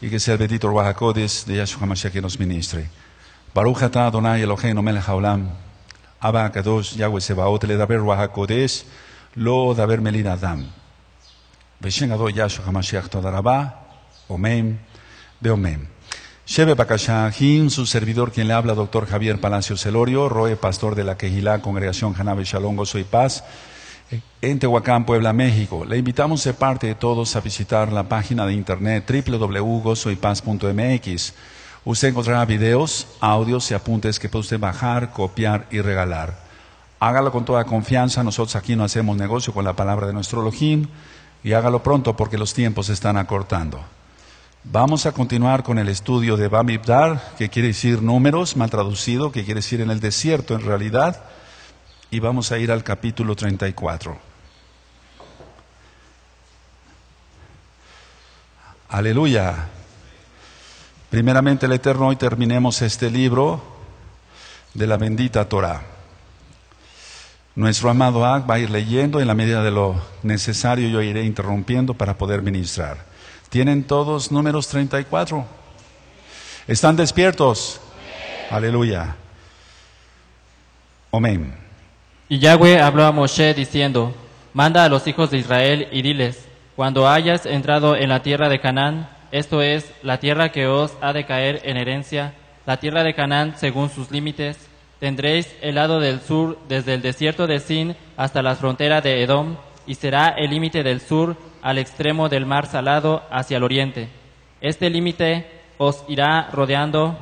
y que sea el bendito Ruajacodes de Yahshua Mashiach que nos ministre. Baruch atah Adonai Eloheinu melech haolam, Abba Kadosh Yahweh Sebaot, le daber Ruajacodes, lo daber melina adam. Beshen Adon Yahshua HaMashiach Todarabá, Omem, Beomem. Shebe Bakashahin, su servidor quien le habla, doctor Javier Palacio Celorio, Roe, pastor de la Kejilá, Congregación Janabe Shalom, Soy Paz, en Tehuacán, Puebla, México. Le invitamos de parte de todos a visitar la página de internet www.gozoypaz.mx. Usted encontrará videos, audios y apuntes que puede bajar, copiar y regalar. Hágalo con toda confianza. Nosotros aquí no hacemos negocio con la palabra de nuestro Elohim y hágalo pronto porque los tiempos se están acortando. Vamos a continuar con el estudio de Bamibdar, que quiere decir números, mal traducido, que quiere decir en el desierto en realidad y vamos a ir al capítulo 34. Aleluya. Primeramente el Eterno, hoy terminemos este libro de la bendita Torah. Nuestro amado Ag va a ir leyendo en la medida de lo necesario, yo iré interrumpiendo para poder ministrar. ¿Tienen todos números 34? ¿Están despiertos? Aleluya. Amén. Y Yahweh habló a Moshe diciendo, Manda a los hijos de Israel y diles, cuando hayas entrado en la tierra de Canaán, esto es, la tierra que os ha de caer en herencia, la tierra de Canaán según sus límites, tendréis el lado del sur desde el desierto de Sin hasta la frontera de Edom, y será el límite del sur al extremo del mar salado hacia el oriente. Este límite os irá rodeando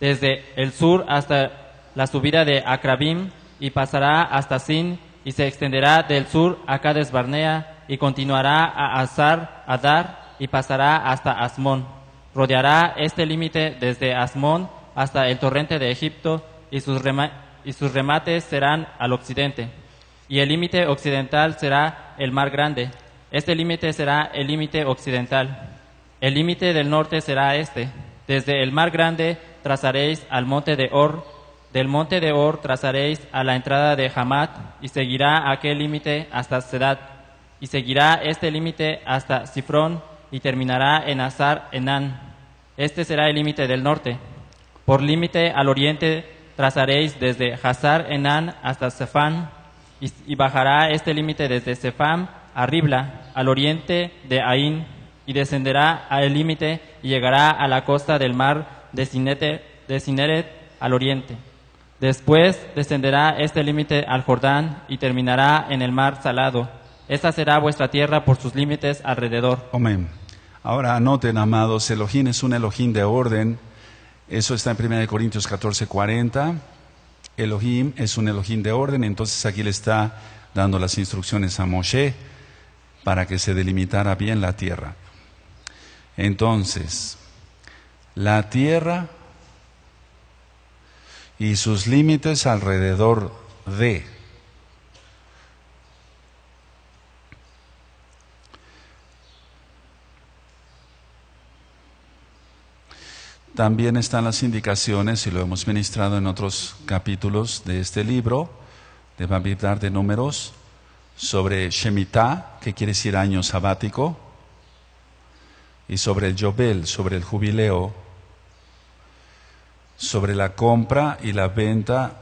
desde el sur hasta la subida de Acrabim, y pasará hasta Sin y se extenderá del sur a Cades Barnea y continuará a Azar, Adar y pasará hasta Asmón. Rodeará este límite desde Asmón hasta el torrente de Egipto y sus, y sus remates serán al occidente. Y el límite occidental será el mar grande. Este límite será el límite occidental. El límite del norte será este. Desde el mar grande trazaréis al monte de Or del monte de Or trazaréis a la entrada de Hamat y seguirá aquel límite hasta Sedat y seguirá este límite hasta Sifrón y terminará en Azar Enán. Este será el límite del norte. Por límite al oriente trazaréis desde Hazar Enán hasta Sefán y, bajará este límite desde Sefam a Ribla, al oriente de Ain, y descenderá al límite y llegará a la costa del mar de, Sinete, de Sineret al oriente. Después descenderá este límite al Jordán y terminará en el mar salado. Esta será vuestra tierra por sus límites alrededor. Amén. Ahora anoten, amados, Elohim es un Elohim de orden. Eso está en 1 Corintios 14, 40. Elohim es un Elohim de orden. Entonces aquí le está dando las instrucciones a Moshe para que se delimitara bien la tierra. Entonces, la tierra y sus límites alrededor de. También están las indicaciones, y lo hemos ministrado en otros capítulos de este libro, de dar de Números, sobre Shemitah, que quiere decir año sabático, y sobre el Yobel, sobre el jubileo, sobre la compra y la venta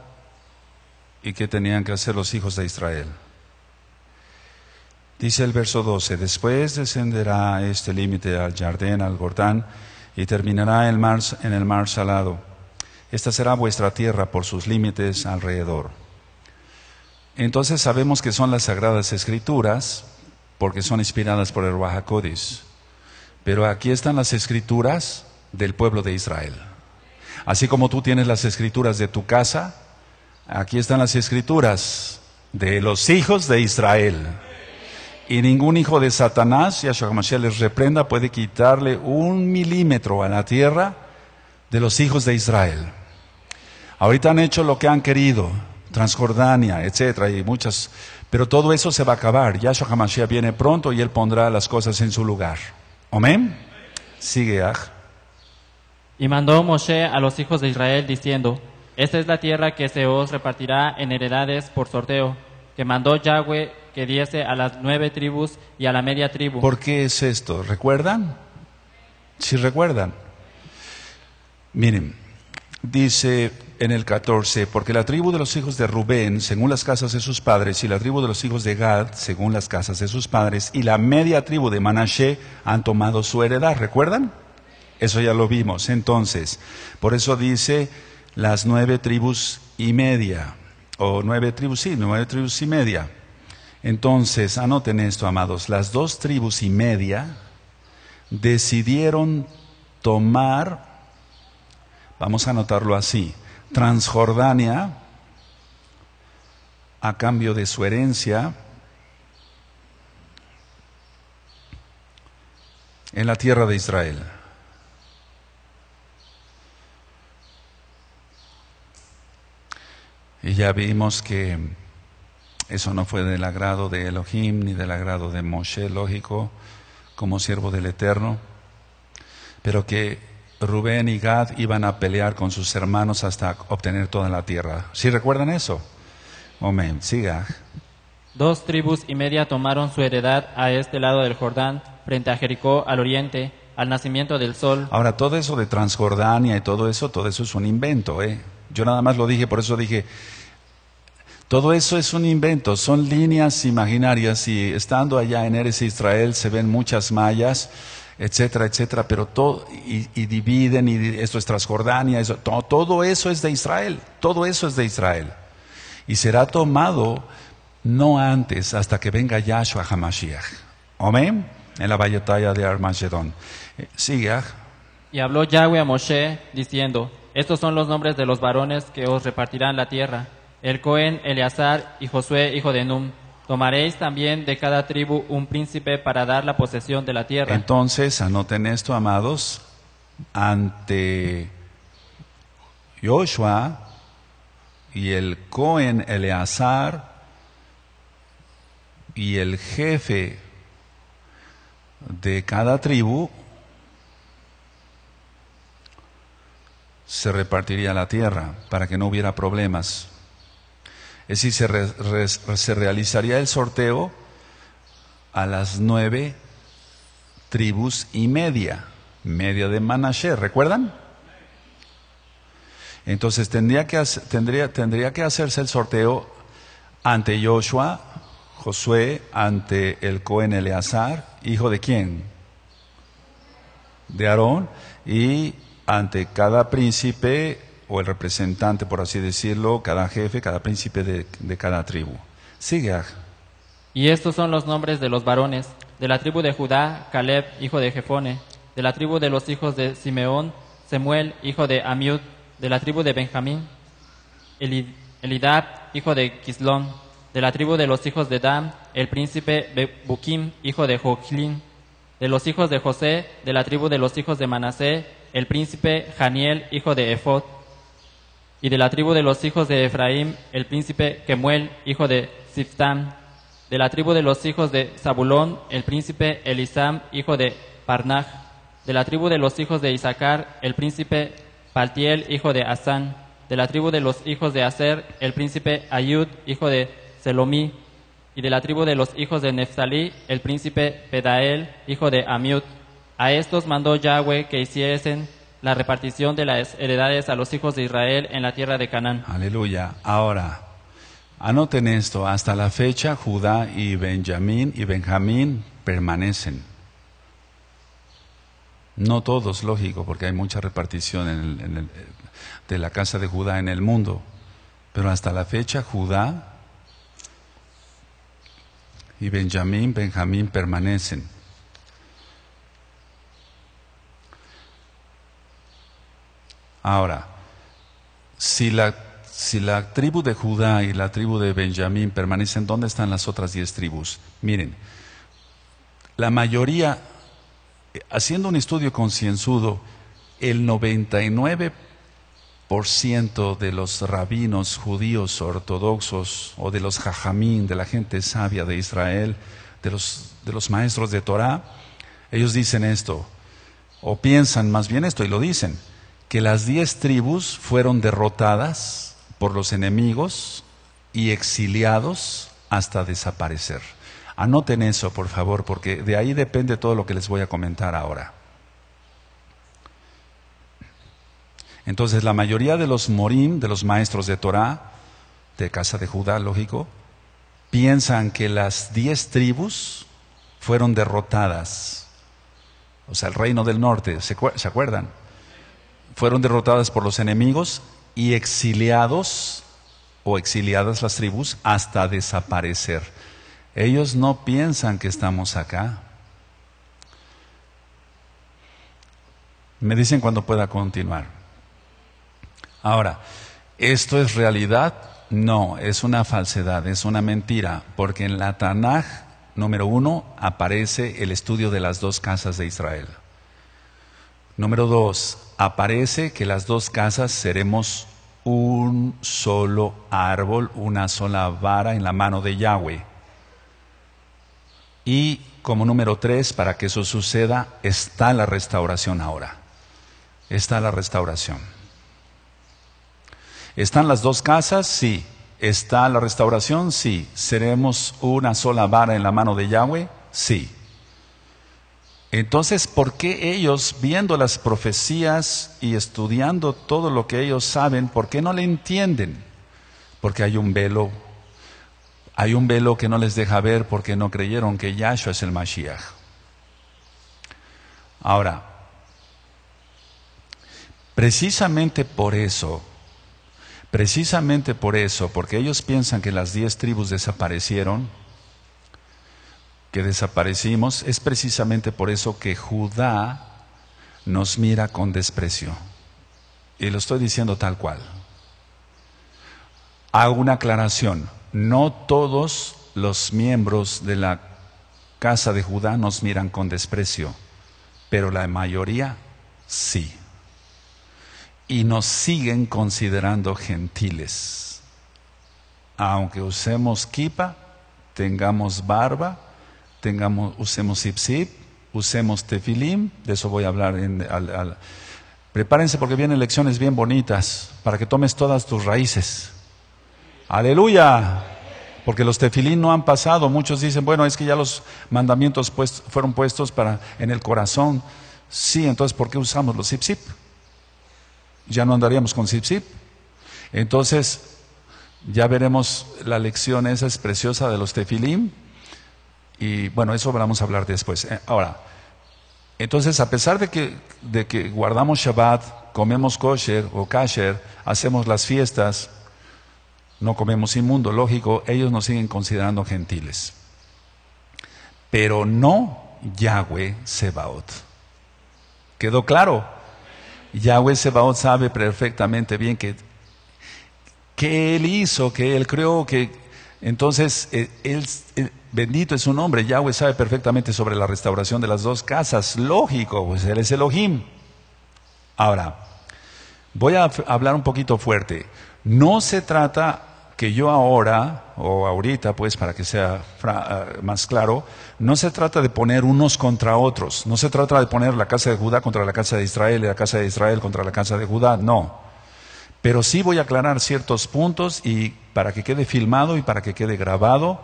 y que tenían que hacer los hijos de Israel. Dice el verso 12, después descenderá este límite al Jardín, al Gordán, y terminará el mar, en el mar salado. Esta será vuestra tierra por sus límites alrededor. Entonces sabemos que son las sagradas escrituras, porque son inspiradas por el Wahakodis. Pero aquí están las escrituras del pueblo de Israel. Así como tú tienes las escrituras de tu casa, aquí están las escrituras de los hijos de Israel. Y ningún hijo de Satanás, Yahshua Hamashiach les reprenda, puede quitarle un milímetro a la tierra de los hijos de Israel. Ahorita han hecho lo que han querido, Transjordania, etcétera, y muchas, pero todo eso se va a acabar. Yahshua Hamashiach viene pronto y él pondrá las cosas en su lugar. Amén. Sigue, Aj. Y mandó Moshe a los hijos de Israel diciendo, Esta es la tierra que se os repartirá en heredades por sorteo, que mandó Yahweh que diese a las nueve tribus y a la media tribu. ¿Por qué es esto? ¿Recuerdan? Si ¿Sí recuerdan. Miren, dice en el 14, porque la tribu de los hijos de Rubén, según las casas de sus padres, y la tribu de los hijos de Gad, según las casas de sus padres, y la media tribu de Manashe han tomado su heredad, ¿recuerdan? Eso ya lo vimos. Entonces, por eso dice las nueve tribus y media, o nueve tribus, sí, nueve tribus y media. Entonces, anoten esto, amados, las dos tribus y media decidieron tomar, vamos a anotarlo así, Transjordania a cambio de su herencia en la tierra de Israel. Y ya vimos que eso no fue del agrado de Elohim ni del agrado de Moshe, lógico, como siervo del Eterno, pero que Rubén y Gad iban a pelear con sus hermanos hasta obtener toda la tierra. ¿Sí recuerdan eso? Moment, siga. Dos tribus y media tomaron su heredad a este lado del Jordán, frente a Jericó, al oriente, al nacimiento del sol. Ahora, todo eso de Transjordania y todo eso, todo eso es un invento, ¿eh? Yo nada más lo dije, por eso dije, todo eso es un invento, son líneas imaginarias y estando allá en Eres Israel se ven muchas mallas, etcétera, etcétera, pero todo, y, dividen, y esto es Transjordania, eso, todo, eso es de Israel, todo eso es de Israel. Y será tomado no antes, hasta que venga Yahshua HaMashiach. Amén. En la batalla de Armagedón. Eh, Siga. Ah. Y habló Yahweh a Moshe diciendo, estos son los nombres de los varones que os repartirán la tierra. El Cohen, Eleazar y Josué, hijo de Num. Tomaréis también de cada tribu un príncipe para dar la posesión de la tierra. Entonces, anoten esto, amados, ante Joshua y el Cohen Eleazar y el jefe de cada tribu, se repartiría la tierra para que no hubiera problemas. Es decir, se, realizaría el sorteo a las nueve tribus y media, media de Manashe, ¿recuerdan? Entonces tendría que, tendría, tendría que hacerse el sorteo ante Joshua, Josué, ante el Cohen Eleazar, hijo de quién? De Aarón, y ante cada príncipe o el representante, por así decirlo, cada jefe, cada príncipe de, cada tribu. Sigue. Y estos son los nombres de los varones, de la tribu de Judá, Caleb, hijo de Jefone, de la tribu de los hijos de Simeón, Semuel, hijo de Amiud, de la tribu de Benjamín, Elidab, hijo de Quislón. de la tribu de los hijos de Dan, el príncipe Bukim, hijo de Joquilín, de los hijos de José, de la tribu de los hijos de Manasé, el príncipe Janiel, hijo de Ephod, y de la tribu de los hijos de Efraín, el príncipe Kemuel, hijo de Siftán, de la tribu de los hijos de Zabulón, el príncipe Elisam, hijo de Parnach, de la tribu de los hijos de Isaacar, el príncipe Paltiel, hijo de Asán, de la tribu de los hijos de Aser, el príncipe Ayud, hijo de Selomí, y de la tribu de los hijos de Neftalí, el príncipe Pedael, hijo de Amiut. A estos mandó Yahweh que hiciesen la repartición de las heredades a los hijos de Israel en la tierra de Canaán. Aleluya. Ahora, anoten esto, hasta la fecha Judá y Benjamín y Benjamín permanecen. No todos, lógico, porque hay mucha repartición de la casa de Judá en el mundo. Pero hasta la fecha Judá y Benjamín, Benjamín permanecen. Ahora, si la, tribu de Judá y la tribu de Benjamín permanecen, ¿dónde están las otras diez tribus? Miren, la mayoría, haciendo un estudio concienzudo, el 99% de los rabinos judíos ortodoxos o de los jajamín, de la gente sabia de Israel, de los, de los maestros de Torah, ellos dicen esto, o piensan más bien esto y lo dicen que las diez tribus fueron derrotadas por los enemigos y exiliados hasta desaparecer. Anoten eso, por favor, porque de ahí depende todo lo que les voy a comentar ahora. Entonces, la mayoría de los morim, de los maestros de Torah, de casa de Judá, lógico, piensan que las diez tribus fueron derrotadas. O sea, el reino del norte, ¿se acuerdan? fueron derrotadas por los enemigos y exiliados o exiliadas las tribus hasta desaparecer. Ellos no piensan que estamos acá. Me dicen cuando pueda continuar. Ahora, ¿esto es realidad? No, es una falsedad, es una mentira, porque en la Tanaj número uno aparece el estudio de las dos casas de Israel. Número dos, aparece que las dos casas seremos un solo árbol, una sola vara en la mano de Yahweh. Y como número tres, para que eso suceda, está la restauración ahora. Está la restauración. ¿Están las dos casas? Sí. ¿Está la restauración? Sí. ¿Seremos una sola vara en la mano de Yahweh? Sí. Entonces, ¿por qué ellos, viendo las profecías y estudiando todo lo que ellos saben, por qué no le entienden? Porque hay un velo, hay un velo que no les deja ver porque no creyeron que Yahshua es el Mashiach. Ahora, precisamente por eso, precisamente por eso, porque ellos piensan que las diez tribus desaparecieron, que desaparecimos, es precisamente por eso que Judá nos mira con desprecio. Y lo estoy diciendo tal cual. Hago una aclaración. No todos los miembros de la casa de Judá nos miran con desprecio, pero la mayoría sí. Y nos siguen considerando gentiles. Aunque usemos kipa, tengamos barba, tengamos, usemos zip usemos tefilim, de eso voy a hablar. Prepárense porque vienen lecciones bien bonitas para que tomes todas tus raíces. Aleluya. Porque los Tefilim no han pasado. Muchos dicen, bueno, es que ya los mandamientos pues, fueron puestos para en el corazón. Sí, entonces, ¿por qué usamos los zip Ya no andaríamos con zip Entonces, ya veremos la lección esa es preciosa de los Tefilim. Y bueno, eso vamos a hablar después. Eh, ahora, entonces, a pesar de que, de que guardamos Shabbat, comemos kosher o kasher, hacemos las fiestas, no comemos inmundo, lógico, ellos nos siguen considerando gentiles. Pero no Yahweh Sebaot. ¿Quedó claro? Yahweh Sebaot sabe perfectamente bien que, que Él hizo, que Él creó, que entonces eh, él, Bendito es su nombre. Yahweh sabe perfectamente sobre la restauración de las dos casas. Lógico, pues él es Elohim. Ahora, voy a hablar un poquito fuerte. No se trata que yo ahora, o ahorita, pues para que sea ah, más claro, no se trata de poner unos contra otros. No se trata de poner la casa de Judá contra la casa de Israel y la casa de Israel contra la casa de Judá. No. Pero sí voy a aclarar ciertos puntos y para que quede filmado y para que quede grabado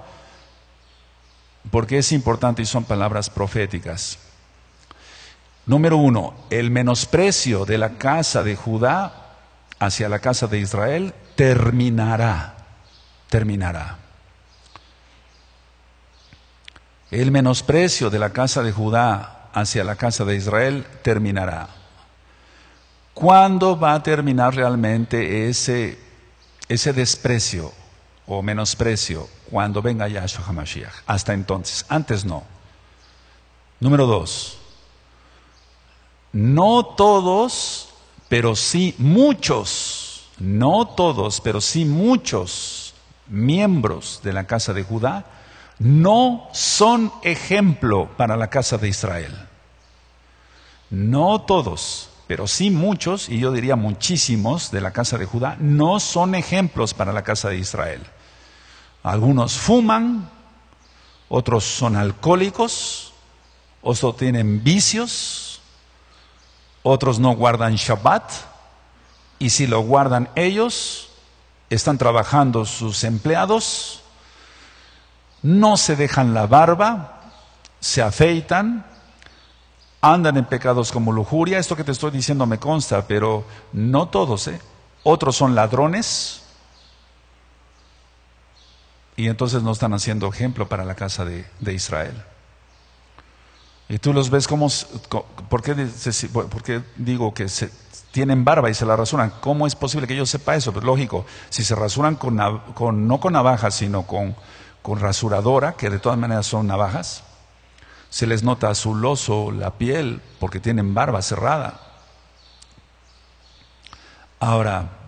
porque es importante y son palabras proféticas. Número uno, el menosprecio de la casa de Judá hacia la casa de Israel terminará, terminará. El menosprecio de la casa de Judá hacia la casa de Israel terminará. ¿Cuándo va a terminar realmente ese, ese desprecio? o menosprecio cuando venga Yahshua HaMashiach. Hasta entonces, antes no. Número dos, no todos, pero sí muchos, no todos, pero sí muchos miembros de la casa de Judá no son ejemplo para la casa de Israel. No todos, pero sí muchos, y yo diría muchísimos de la casa de Judá, no son ejemplos para la casa de Israel. Algunos fuman, otros son alcohólicos, otros tienen vicios, otros no guardan Shabbat, y si lo guardan ellos, están trabajando sus empleados, no se dejan la barba, se afeitan, andan en pecados como lujuria, esto que te estoy diciendo me consta, pero no todos, ¿eh? otros son ladrones, y entonces no están haciendo ejemplo para la casa de, Israel. Y tú los ves como, ¿por qué, digo que tienen barba y se la rasuran? ¿Cómo es posible que yo sepa eso? Pues lógico, si se rasuran con, no con navaja, sino con, con rasuradora, que de todas maneras son navajas, se les nota azuloso la piel porque tienen barba cerrada. Ahora,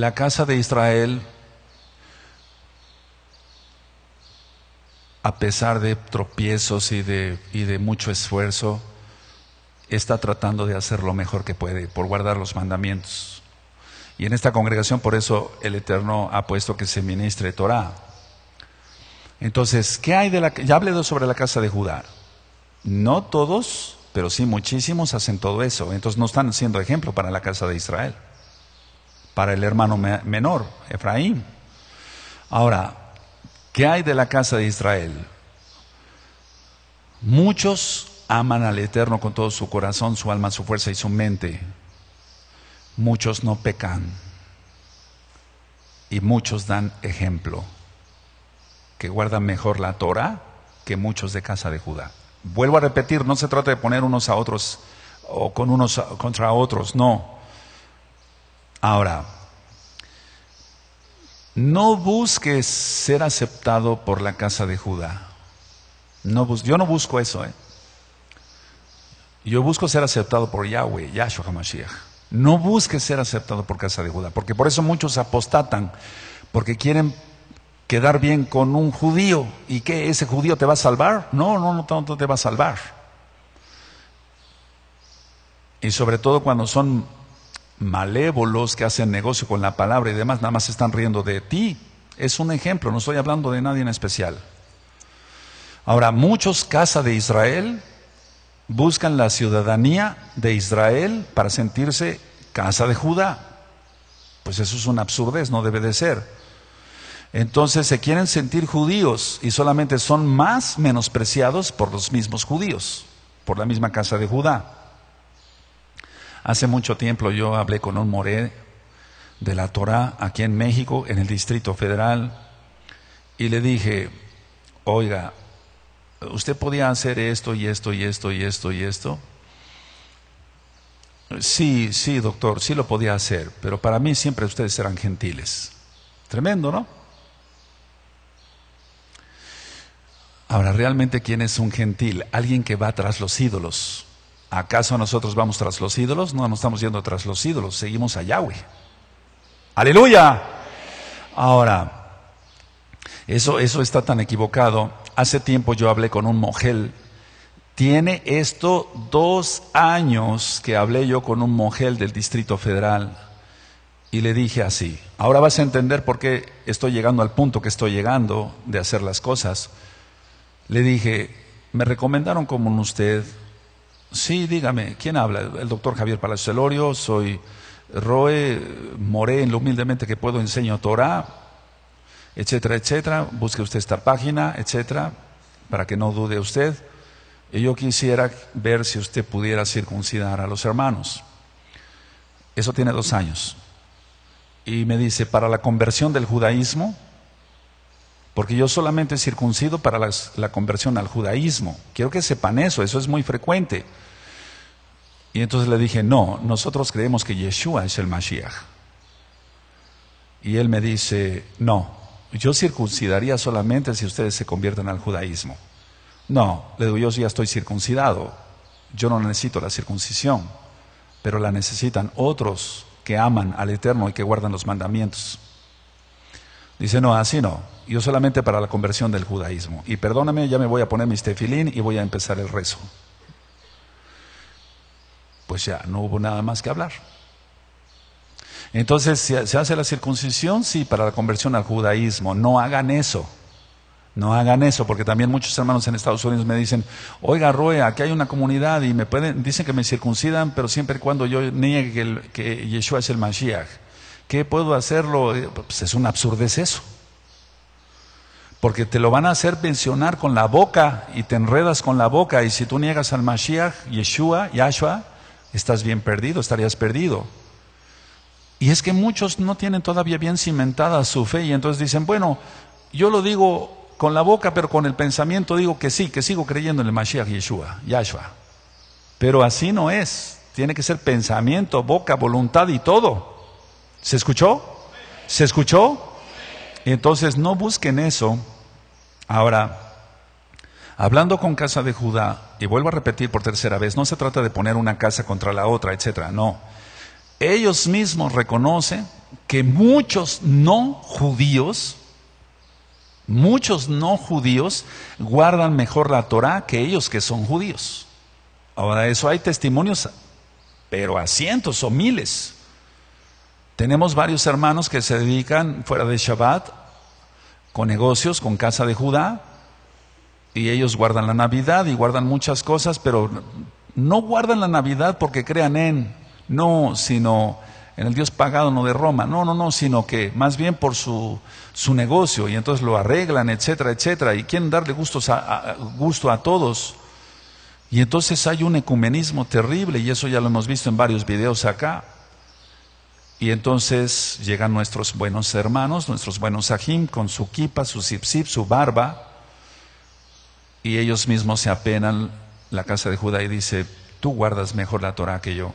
la casa de Israel, a pesar de tropiezos y de, mucho esfuerzo, está tratando de hacer lo mejor que puede por guardar los mandamientos. Y en esta congregación por eso el Eterno ha puesto que se ministre Torah. Entonces, ¿qué hay de la ya hablé sobre la casa de Judá? No todos, pero sí muchísimos hacen todo eso. Entonces no están siendo ejemplo para la casa de Israel para el hermano menor, Efraín. Ahora, ¿qué hay de la casa de Israel? Muchos aman al Eterno con todo su corazón, su alma, su fuerza y su mente. Muchos no pecan. Y muchos dan ejemplo, que guardan mejor la Torah que muchos de casa de Judá. Vuelvo a repetir, no se trata de poner unos a otros o con unos contra otros, no. Ahora, no busques ser aceptado por la casa de Judá. No yo no busco eso. ¿eh? Yo busco ser aceptado por Yahweh, Yahshua HaMashiach. No busques ser aceptado por casa de Judá, porque por eso muchos apostatan, porque quieren quedar bien con un judío. ¿Y qué? ¿Ese judío te va a salvar? No, no, no, no te va a salvar. Y sobre todo cuando son malévolos que hacen negocio con la palabra y demás, nada más están riendo de ti. Es un ejemplo, no estoy hablando de nadie en especial. Ahora, muchos casa de Israel buscan la ciudadanía de Israel para sentirse casa de Judá. Pues eso es una absurdez, no debe de ser. Entonces se quieren sentir judíos y solamente son más menospreciados por los mismos judíos, por la misma casa de Judá. Hace mucho tiempo yo hablé con un moré de la Torá aquí en México, en el Distrito Federal, y le dije, oiga, usted podía hacer esto y esto y esto y esto y esto. Sí, sí, doctor, sí lo podía hacer, pero para mí siempre ustedes eran gentiles. Tremendo, ¿no? Ahora, ¿realmente quién es un gentil? Alguien que va tras los ídolos. ¿Acaso nosotros vamos tras los ídolos? No, no estamos yendo tras los ídolos, seguimos a Yahweh. Aleluya. Ahora, eso, eso está tan equivocado. Hace tiempo yo hablé con un mojel. Tiene esto dos años que hablé yo con un mojel del Distrito Federal y le dije así, ahora vas a entender por qué estoy llegando al punto que estoy llegando de hacer las cosas. Le dije, me recomendaron como usted, Sí, dígame, ¿quién habla? El doctor Javier Palacio Celorio, soy Roe, moré en lo humildemente que puedo, enseño Torah, etcétera, etcétera. Busque usted esta página, etcétera, para que no dude usted. Y yo quisiera ver si usted pudiera circuncidar a los hermanos. Eso tiene dos años. Y me dice, para la conversión del judaísmo, porque yo solamente circuncido para la conversión al judaísmo. Quiero que sepan eso, eso es muy frecuente. Y entonces le dije, no, nosotros creemos que Yeshua es el Mashiach. Y él me dice, no, yo circuncidaría solamente si ustedes se convierten al judaísmo. No, le digo, yo ya estoy circuncidado, yo no necesito la circuncisión, pero la necesitan otros que aman al Eterno y que guardan los mandamientos. Dice, no, así no yo solamente para la conversión del judaísmo. Y perdóname, ya me voy a poner mi tefilín y voy a empezar el rezo. Pues ya, no hubo nada más que hablar. Entonces, ¿se hace la circuncisión? Sí, para la conversión al judaísmo. No hagan eso. No hagan eso, porque también muchos hermanos en Estados Unidos me dicen, oiga, Roe, aquí hay una comunidad y me pueden, dicen que me circuncidan, pero siempre y cuando yo niegue que, que Yeshua es el Mashiach. ¿Qué puedo hacerlo? Eh, pues es una absurdez eso porque te lo van a hacer mencionar con la boca y te enredas con la boca. Y si tú niegas al Mashiach, Yeshua, Yahshua, estás bien perdido, estarías perdido. Y es que muchos no tienen todavía bien cimentada su fe y entonces dicen, bueno, yo lo digo con la boca, pero con el pensamiento digo que sí, que sigo creyendo en el Mashiach Yeshua, Yahshua. Pero así no es. Tiene que ser pensamiento, boca, voluntad y todo. ¿Se escuchó? ¿Se escuchó? Entonces no busquen eso Ahora, hablando con casa de Judá, y vuelvo a repetir por tercera vez, no se trata de poner una casa contra la otra, etcétera, no. Ellos mismos reconocen que muchos no judíos, muchos no judíos guardan mejor la Torah que ellos que son judíos. Ahora, eso hay testimonios, pero a cientos o miles. Tenemos varios hermanos que se dedican fuera de Shabbat con negocios, con casa de Judá, y ellos guardan la Navidad y guardan muchas cosas, pero no guardan la Navidad porque crean en, no, sino en el Dios pagado, no de Roma, no, no, no, sino que más bien por su, su negocio, y entonces lo arreglan, etcétera, etcétera, y quieren darle gustos a, gusto a todos. Y entonces hay un ecumenismo terrible, y eso ya lo hemos visto en varios videos acá. Y entonces llegan nuestros buenos hermanos, nuestros buenos ajim, con su kipa, su zip su barba, y ellos mismos se apenan la casa de Judá y dice, tú guardas mejor la Torah que yo.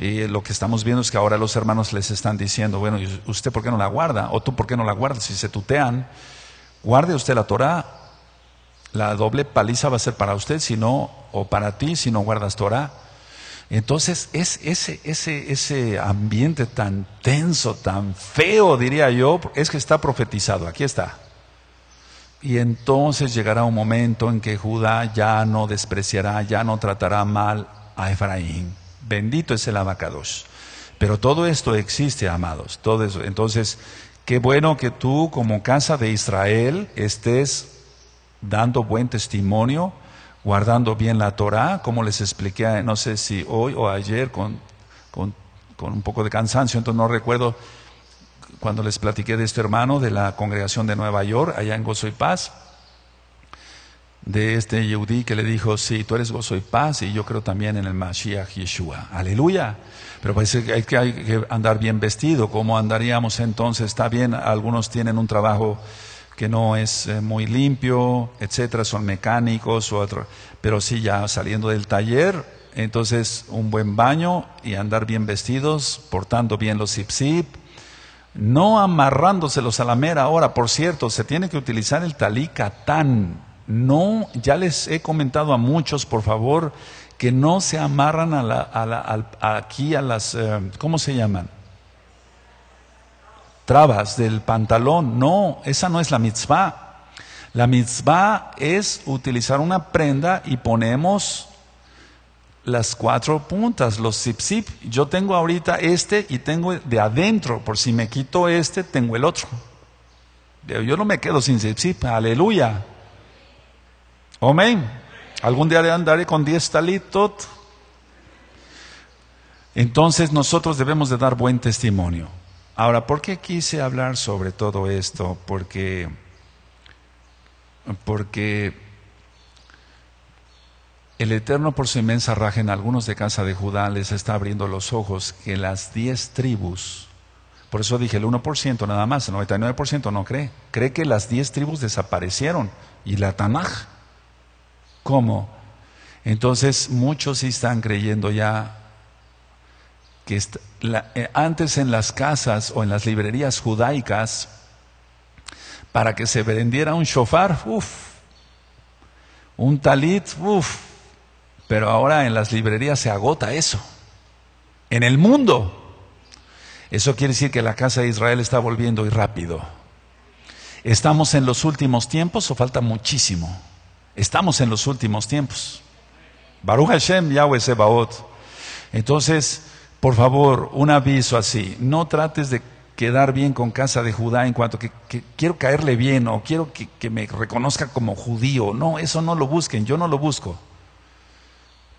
Y lo que estamos viendo es que ahora los hermanos les están diciendo, bueno, usted por qué no la guarda? ¿O tú por qué no la guardas? Si se tutean, guarde usted la Torah, la doble paliza va a ser para usted, si no, o para ti, si no guardas Torah. Entonces, es, ese, ese, ambiente tan tenso, tan feo, diría yo, es que está profetizado. Aquí está. Y entonces llegará un momento en que Judá ya no despreciará, ya no tratará mal a Efraín. Bendito es el abacados. Pero todo esto existe, amados. Todo eso. Entonces, qué bueno que tú como casa de Israel estés dando buen testimonio guardando bien la Torah, como les expliqué, eh, no sé si hoy o ayer, con, con, un poco de cansancio, entonces no recuerdo cuando les platiqué de este hermano de la congregación de Nueva York, allá en Gozo y Paz, de este Yehudi que le dijo, sí, tú eres gozo y paz y yo creo también en el Mashiach Yeshua. Aleluya. Pero parece que eh, hay que, hay que andar bien vestido. ¿Cómo andaríamos entonces? Está bien, algunos tienen un trabajo que no es eh, muy limpio, etcétera, son mecánicos otro, pero sí ya saliendo del taller, entonces un buen baño y andar bien vestidos, portando bien los zip zip, no amarrándoselos a la mera hora, por cierto, se tiene que utilizar el talicatán, catán. No, ya les he comentado a muchos, por favor, que no se amarran aquí a las, eh, ¿cómo se llaman? trabas del pantalón. No, esa no es la mitzvah. La mitzvah es utilizar una prenda y ponemos las cuatro puntas, los zip-zip. Yo tengo ahorita este y tengo de adentro, por si me quito este, tengo el otro. yo no me quedo sin zip-zip, aleluya. Amén. Algún día le andaré con diez talitos Entonces nosotros debemos de dar buen testimonio. Ahora, ¿por qué quise hablar sobre todo esto? Porque, porque el Eterno por su inmensa raja en algunos de casa de Judá les está abriendo los ojos que las diez tribus, por eso dije el 1% nada más, el 99% no cree, cree que las diez tribus desaparecieron y la Tanaj. ¿Cómo? Entonces muchos sí están creyendo ya que eh, antes en las casas o en las librerías judaicas, para que se vendiera un shofar, uff, un talit, uff, pero ahora en las librerías se agota eso, en el mundo. Eso quiere decir que la casa de Israel está volviendo y rápido. ¿Estamos en los últimos tiempos o falta muchísimo? Estamos en los últimos tiempos. Baruch Hashem, Yahweh Sebaot. Entonces, por favor, un aviso así, no trates de quedar bien con casa de Judá en cuanto que, quiero caerle bien o quiero que, me reconozca como judío. No, eso no lo busquen, yo no lo busco.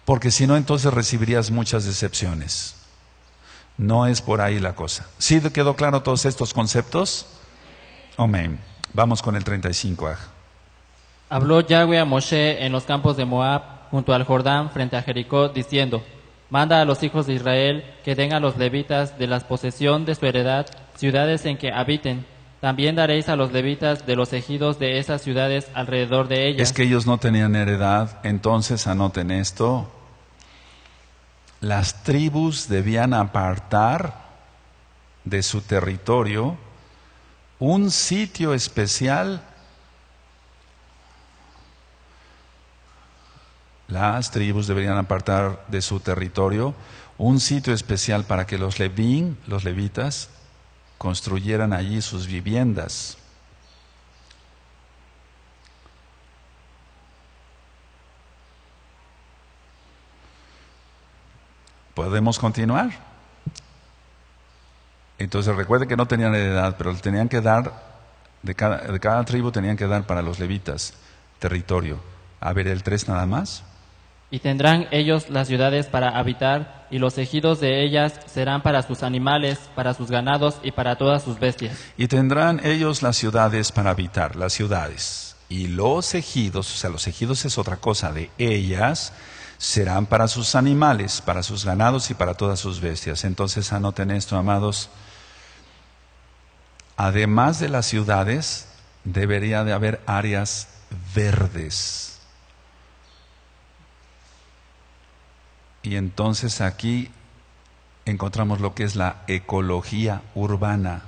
Porque si no, entonces recibirías muchas decepciones. No es por ahí la cosa. ¿Sí quedó claro todos estos conceptos? Amén. Vamos con el 35. Ah. Habló Yahweh a Moshe en los campos de Moab, junto al Jordán, frente a Jericó, diciendo, Manda a los hijos de Israel que den a los levitas de la posesión de su heredad ciudades en que habiten. También daréis a los levitas de los ejidos de esas ciudades alrededor de ellas. Es que ellos no tenían heredad, entonces anoten ah, esto. Las tribus debían apartar de su territorio un sitio especial Las tribus deberían apartar de su territorio un sitio especial para que los levín, los levitas, construyeran allí sus viviendas. ¿Podemos continuar? Entonces recuerde que no tenían heredad, pero tenían que dar, de cada, de cada tribu tenían que dar para los levitas territorio. A ver, el 3 nada más. Y tendrán ellos las ciudades para habitar, y los ejidos de ellas serán para sus animales, para sus ganados y para todas sus bestias. Y tendrán ellos las ciudades para habitar, las ciudades. Y los ejidos, o sea, los ejidos es otra cosa, de ellas serán para sus animales, para sus ganados y para todas sus bestias. Entonces anoten esto, amados. Además de las ciudades, debería de haber áreas verdes Y entonces aquí encontramos lo que es la ecología urbana.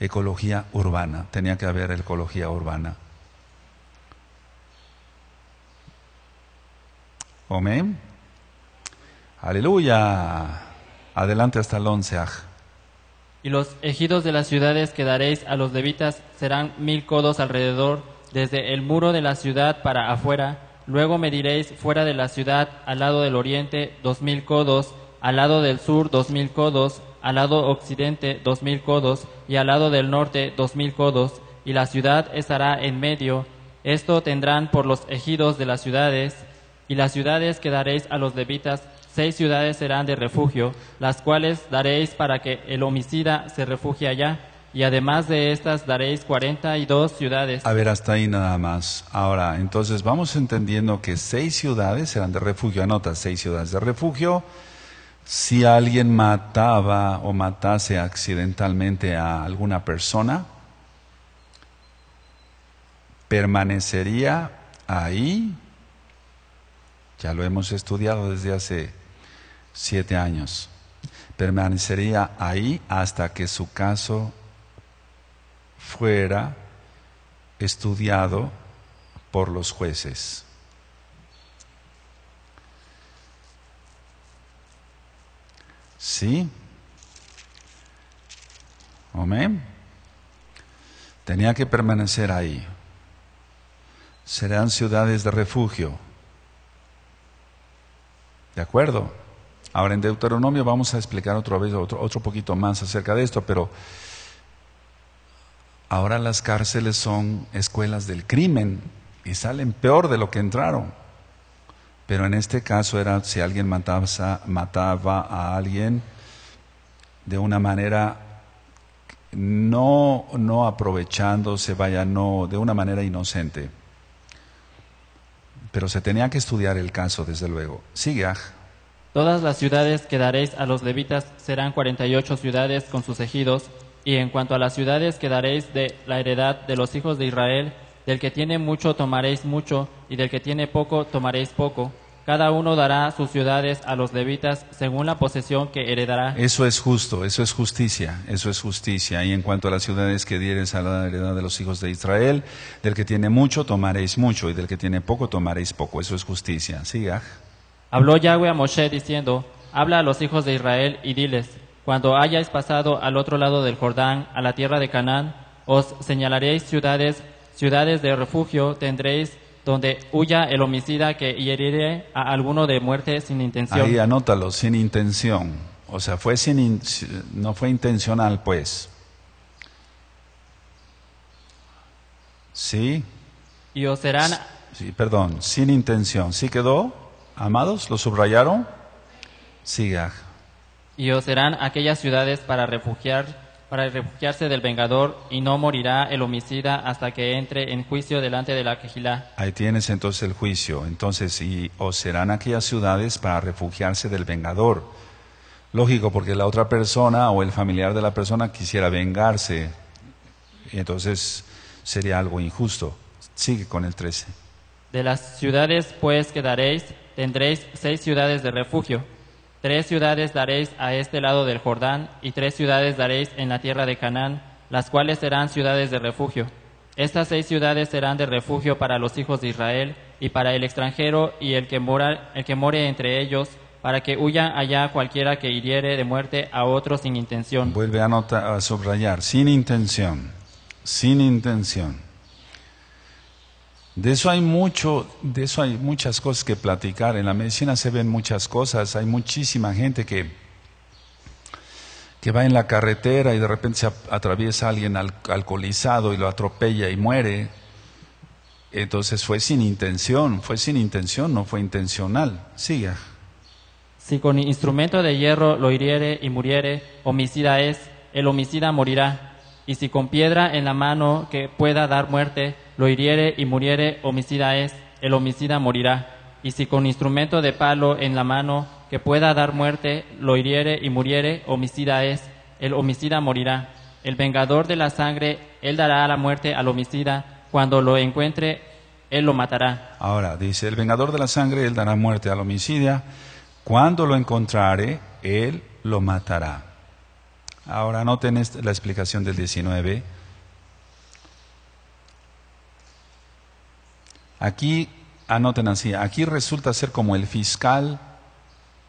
Ecología urbana, tenía que haber ecología urbana. Amén. Aleluya. Adelante hasta el 11. Y los ejidos de las ciudades que daréis a los levitas serán mil codos alrededor, desde el muro de la ciudad para afuera, Luego mediréis fuera de la ciudad, al lado del oriente, dos mil codos, al lado del sur, dos mil codos, al lado occidente, dos mil codos, y al lado del norte, dos mil codos, y la ciudad estará en medio. Esto tendrán por los ejidos de las ciudades, y las ciudades que daréis a los levitas, seis ciudades serán de refugio, las cuales daréis para que el homicida se refugie allá y además de estas daréis 42 ciudades. A ver, hasta ahí nada más. Ahora, entonces vamos entendiendo que seis ciudades eran de refugio. Anota, seis ciudades de refugio. Si alguien mataba o matase accidentalmente a alguna persona, permanecería ahí. Ya lo hemos estudiado desde hace siete años. Permanecería ahí hasta que su caso fuera estudiado por los jueces. ¿Sí? Amén. Tenía que permanecer ahí. Serán ciudades de refugio. ¿De acuerdo? Ahora en Deuteronomio vamos a explicar otra vez otro, otro poquito más acerca de esto, pero Ahora las cárceles son escuelas del crimen y salen peor de lo que entraron. Pero en este caso era si alguien mataba, a alguien de una manera no, no aprovechándose, vaya, no, de una manera inocente. Pero se tenía que estudiar el caso, desde luego. Sigue, Todas las ciudades que daréis a los levitas serán 48 ciudades con sus ejidos y en cuanto a las ciudades que daréis de la heredad de los hijos de Israel, del que tiene mucho tomaréis mucho, y del que tiene poco tomaréis poco. Cada uno dará sus ciudades a los levitas según la posesión que heredará. Eso es justo, eso es justicia, eso es justicia. Y en cuanto a las ciudades que dieres a la heredad de los hijos de Israel, del que tiene mucho tomaréis mucho y del que tiene poco tomaréis poco. Eso es justicia. Siga. Habló Yahweh a Moshe diciendo, habla a los hijos de Israel y diles, cuando hayáis pasado al otro lado del Jordán, a la tierra de Canaán, os señalaréis ciudades, ciudades de refugio tendréis donde huya el homicida que hierire a alguno de muerte sin intención. Ahí anótalo, sin intención. O sea, fue sin no fue intencional, pues. Sí. Y os serán. Sí, perdón, sin intención. ¿Sí quedó? Amados, ¿lo subrayaron? Siga y os serán aquellas ciudades para refugiar para refugiarse del vengador y no morirá el homicida hasta que entre en juicio delante de la quejilá. Ahí tienes entonces el juicio. Entonces, y os serán aquellas ciudades para refugiarse del vengador. Lógico, porque la otra persona o el familiar de la persona quisiera vengarse. entonces sería algo injusto. Sigue con el 13. De las ciudades pues quedaréis, tendréis seis ciudades de refugio Tres ciudades daréis a este lado del Jordán, y tres ciudades daréis en la tierra de Canaán, las cuales serán ciudades de refugio. Estas seis ciudades serán de refugio para los hijos de Israel, y para el extranjero y el que, mora, el que more entre ellos, para que huya allá cualquiera que hiriere de muerte a otro sin intención. Vuelve a, a subrayar, sin intención, sin intención. De eso hay mucho, de eso hay muchas cosas que platicar. En la medicina se ven muchas cosas. Hay muchísima gente que, que va en la carretera y de repente se atraviesa alguien alcoholizado y lo atropella y muere. Entonces fue sin intención, fue sin intención, no fue intencional. Siga. Si con instrumento de hierro lo hiriere y muriere, homicida es, el homicida morirá. Y si con piedra en la mano que pueda dar muerte, lo hiriere y muriere, homicida es, el homicida morirá. Y si con instrumento de palo en la mano que pueda dar muerte, lo hiriere y muriere, homicida es, el homicida morirá. El vengador de la sangre, él dará la muerte al homicida, cuando lo encuentre, él lo matará. Ahora, dice, el vengador de la sangre, él dará muerte al homicida, cuando lo encontrare, él lo matará. Ahora noten la explicación del 19. Aquí, anoten así, aquí resulta ser como el fiscal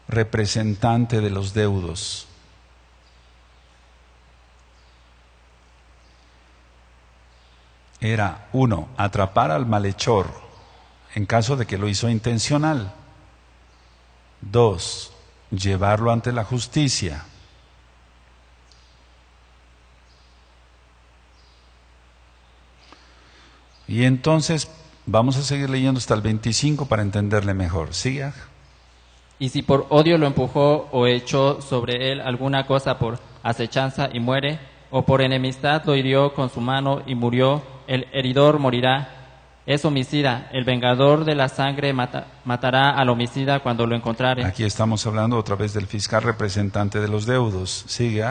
representante de los deudos. Era, uno, atrapar al malhechor en caso de que lo hizo intencional. Dos, llevarlo ante la justicia. Y entonces Vamos a seguir leyendo hasta el 25 para entenderle mejor. Siga. Y si por odio lo empujó o echó sobre él alguna cosa por acechanza y muere, o por enemistad lo hirió con su mano y murió, el heridor morirá. Es homicida, el vengador de la sangre matará al homicida cuando lo encontrare. Aquí estamos hablando otra vez del fiscal representante de los deudos. Sigue.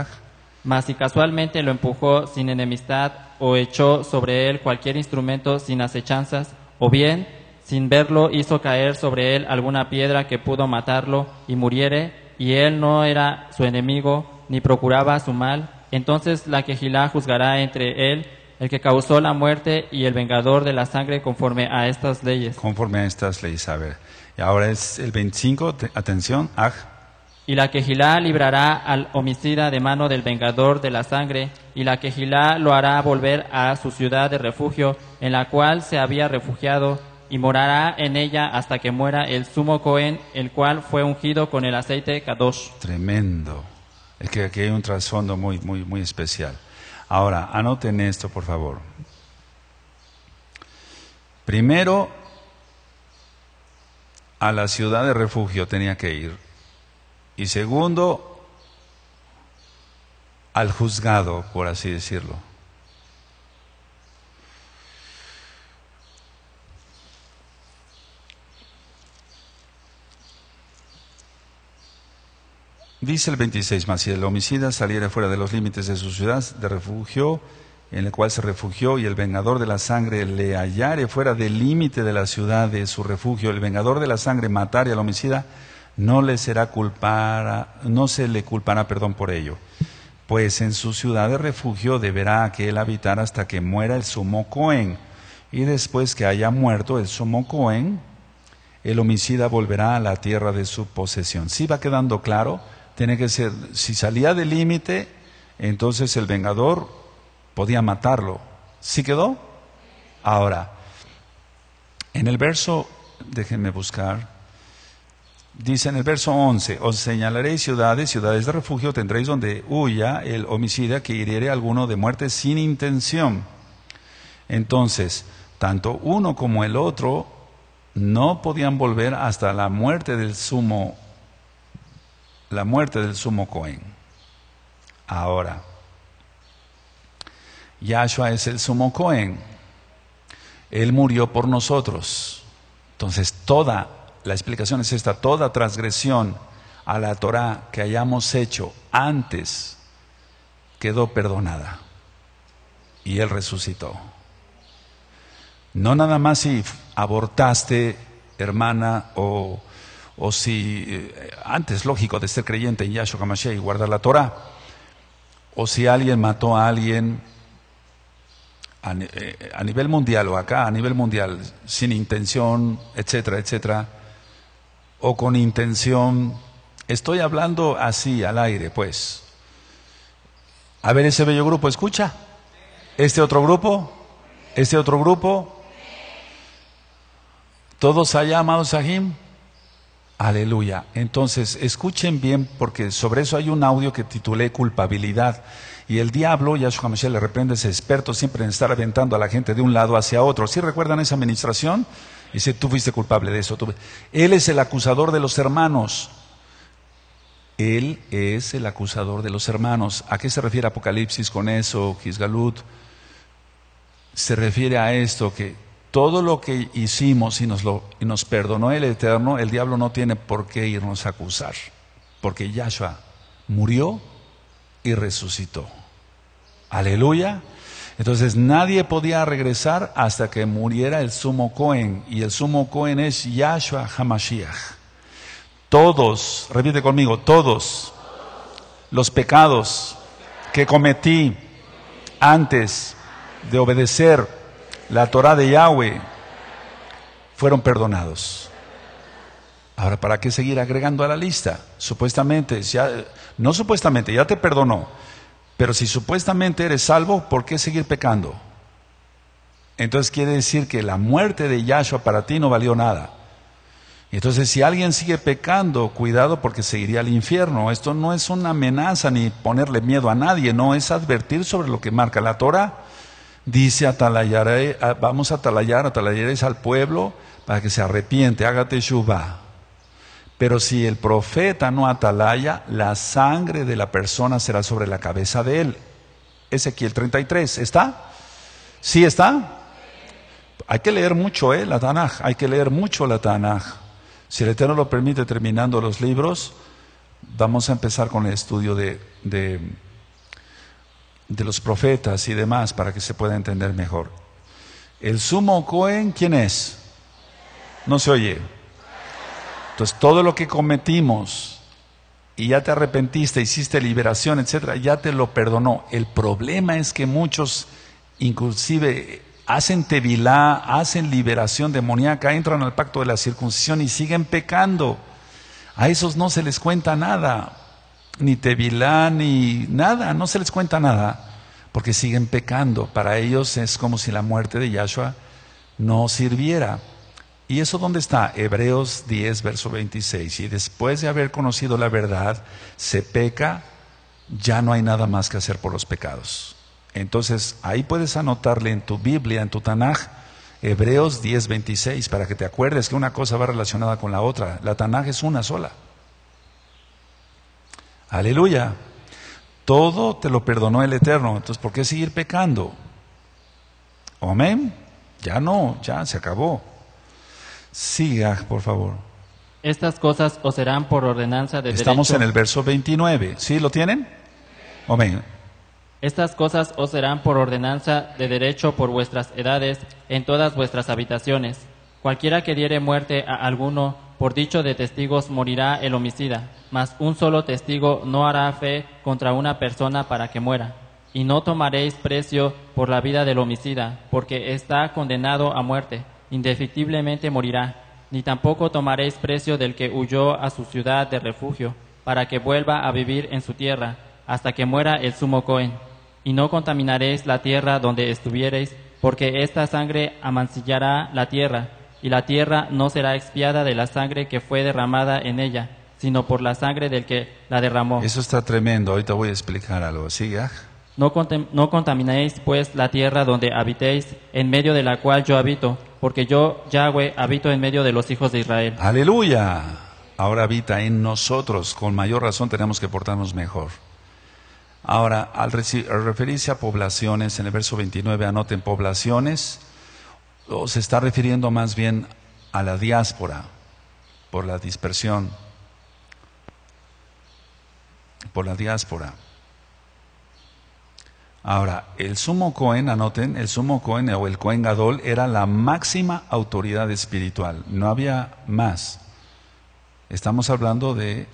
Mas si casualmente lo empujó sin enemistad o echó sobre él cualquier instrumento sin acechanzas, o bien, sin verlo, hizo caer sobre él alguna piedra que pudo matarlo y muriere, y él no era su enemigo, ni procuraba su mal, entonces la quejilá juzgará entre él, el que causó la muerte, y el vengador de la sangre conforme a estas leyes. Conforme a estas leyes, a ver. Y ahora es el 25, atención, aj. Y la quejilá librará al homicida de mano del vengador de la sangre, y la quejilá lo hará volver a su ciudad de refugio, en la cual se había refugiado, y morará en ella hasta que muera el sumo Cohen, el cual fue ungido con el aceite Kadosh. Tremendo. Es que aquí hay un trasfondo muy, muy, muy especial. Ahora, anoten esto, por favor. Primero, a la ciudad de refugio tenía que ir y segundo, al juzgado, por así decirlo. Dice el 26 más, si el homicida saliera fuera de los límites de su ciudad de refugio, en el cual se refugió, y el vengador de la sangre le hallare fuera del límite de la ciudad de su refugio, el vengador de la sangre matare al homicida, no le será no se le culpará, perdón, por ello. Pues en su ciudad de refugio deberá aquel habitar hasta que muera el sumo Cohen. Y después que haya muerto el sumo Cohen, el homicida volverá a la tierra de su posesión. Si ¿Sí va quedando claro, tiene que ser, si salía del límite, entonces el vengador podía matarlo. ¿Sí quedó? Ahora, en el verso, déjenme buscar. Dice en el verso 11, os señalaréis ciudades, ciudades de refugio tendréis donde huya el homicida que hiriere alguno de muerte sin intención. Entonces, tanto uno como el otro no podían volver hasta la muerte del sumo, la muerte del sumo Cohen. Ahora, Yahshua es el sumo Cohen. Él murió por nosotros. Entonces, toda la explicación es esta, toda transgresión a la Torah que hayamos hecho antes quedó perdonada y Él resucitó. No nada más si abortaste, hermana, o, o si eh, antes, lógico, de ser creyente en Yahshua y guardar la Torah, o si alguien mató a alguien eh, a nivel mundial o acá, a nivel mundial, sin intención, etcétera, etcétera o con intención. Estoy hablando así, al aire, pues. A ver ese bello grupo, escucha. Este otro grupo, este otro grupo. Todos allá, amados Sahim. Aleluya. Entonces, escuchen bien, porque sobre eso hay un audio que titulé Culpabilidad. Y el diablo, Yahshua Mashiach le reprende, es experto siempre en estar aventando a la gente de un lado hacia otro. ¿Si recuerdan esa administración? Dice, tú fuiste culpable de eso. Él es el acusador de los hermanos. Él es el acusador de los hermanos. ¿A qué se refiere Apocalipsis con eso, Gisgalut? Se refiere a esto, que todo lo que hicimos y nos, lo, y nos perdonó el Eterno, el diablo no tiene por qué irnos a acusar, porque Yahshua murió y resucitó. Aleluya. Entonces nadie podía regresar hasta que muriera el sumo Cohen. Y el sumo Cohen es Yahshua Hamashiach. Todos, repite conmigo, todos los pecados que cometí antes de obedecer la Torah de Yahweh fueron perdonados. Ahora, ¿para qué seguir agregando a la lista? Supuestamente, no supuestamente, ya te perdonó. Pero si supuestamente eres salvo, ¿por qué seguir pecando? Entonces quiere decir que la muerte de Yahshua para ti no valió nada. Entonces, si alguien sigue pecando, cuidado porque seguiría al infierno. Esto no es una amenaza ni ponerle miedo a nadie, no, es advertir sobre lo que marca la Torah. Dice atalayaré, ah, vamos a atalayar, atalayaréis al pueblo para que se arrepiente, hágate Shubá. Pero si el profeta no atalaya, la sangre de la persona será sobre la cabeza de él. Ezequiel 33, ¿está? ¿Sí está? Hay que leer mucho, ¿eh? La Tanaj, hay que leer mucho la Tanaj. Si el Eterno lo permite, terminando los libros, vamos a empezar con el estudio de, de, de los profetas y demás para que se pueda entender mejor. El sumo Cohen, ¿quién es? No se oye. Entonces, todo lo que cometimos y ya te arrepentiste, hiciste liberación, etcétera, ya te lo perdonó. El problema es que muchos, inclusive, hacen tevilá, hacen liberación demoníaca, entran al pacto de la circuncisión y siguen pecando. A esos no se les cuenta nada, ni tevilá, ni nada, no se les cuenta nada porque siguen pecando. Para ellos es como si la muerte de Yahshua no sirviera. ¿Y eso dónde está? Hebreos 10, verso 26. Y después de haber conocido la verdad, se peca, ya no hay nada más que hacer por los pecados. Entonces, ahí puedes anotarle en tu Biblia, en tu Tanaj, Hebreos 10, 26, para que te acuerdes que una cosa va relacionada con la otra. La Tanaj es una sola. Aleluya. Todo te lo perdonó el Eterno. Entonces, ¿por qué seguir pecando? Amén. Ya no, ya se acabó. Siga, por favor. Estas cosas os serán por ordenanza de Estamos en el verso 29. ¿Sí lo tienen? Amén. Estas cosas os serán por ordenanza de derecho por vuestras edades en todas vuestras habitaciones. Cualquiera que diere muerte a alguno por dicho de testigos morirá el homicida, mas un solo testigo no hará fe contra una persona para que muera. Y no tomaréis precio por la vida del homicida, porque está condenado a muerte indefectiblemente morirá, ni tampoco tomaréis precio del que huyó a su ciudad de refugio, para que vuelva a vivir en su tierra, hasta que muera el sumo Cohen. Y no contaminaréis la tierra donde estuviereis, porque esta sangre amancillará la tierra, y la tierra no será expiada de la sangre que fue derramada en ella, sino por la sangre del que la derramó. Eso está tremendo, ahorita voy a explicar algo, ¿sí? Ah. No, no contaminéis pues la tierra donde habitéis, en medio de la cual yo habito, porque yo, Yahweh, habito en medio de los hijos de Israel. Aleluya. Ahora habita en nosotros. Con mayor razón tenemos que portarnos mejor. Ahora, al, referirse a poblaciones, en el verso 29, anoten poblaciones, o se está refiriendo más bien a la diáspora, por la dispersión, por la diáspora. Ahora, el sumo Cohen, anoten, el sumo Cohen o el Cohen Gadol era la máxima autoridad espiritual, no había más. Estamos hablando de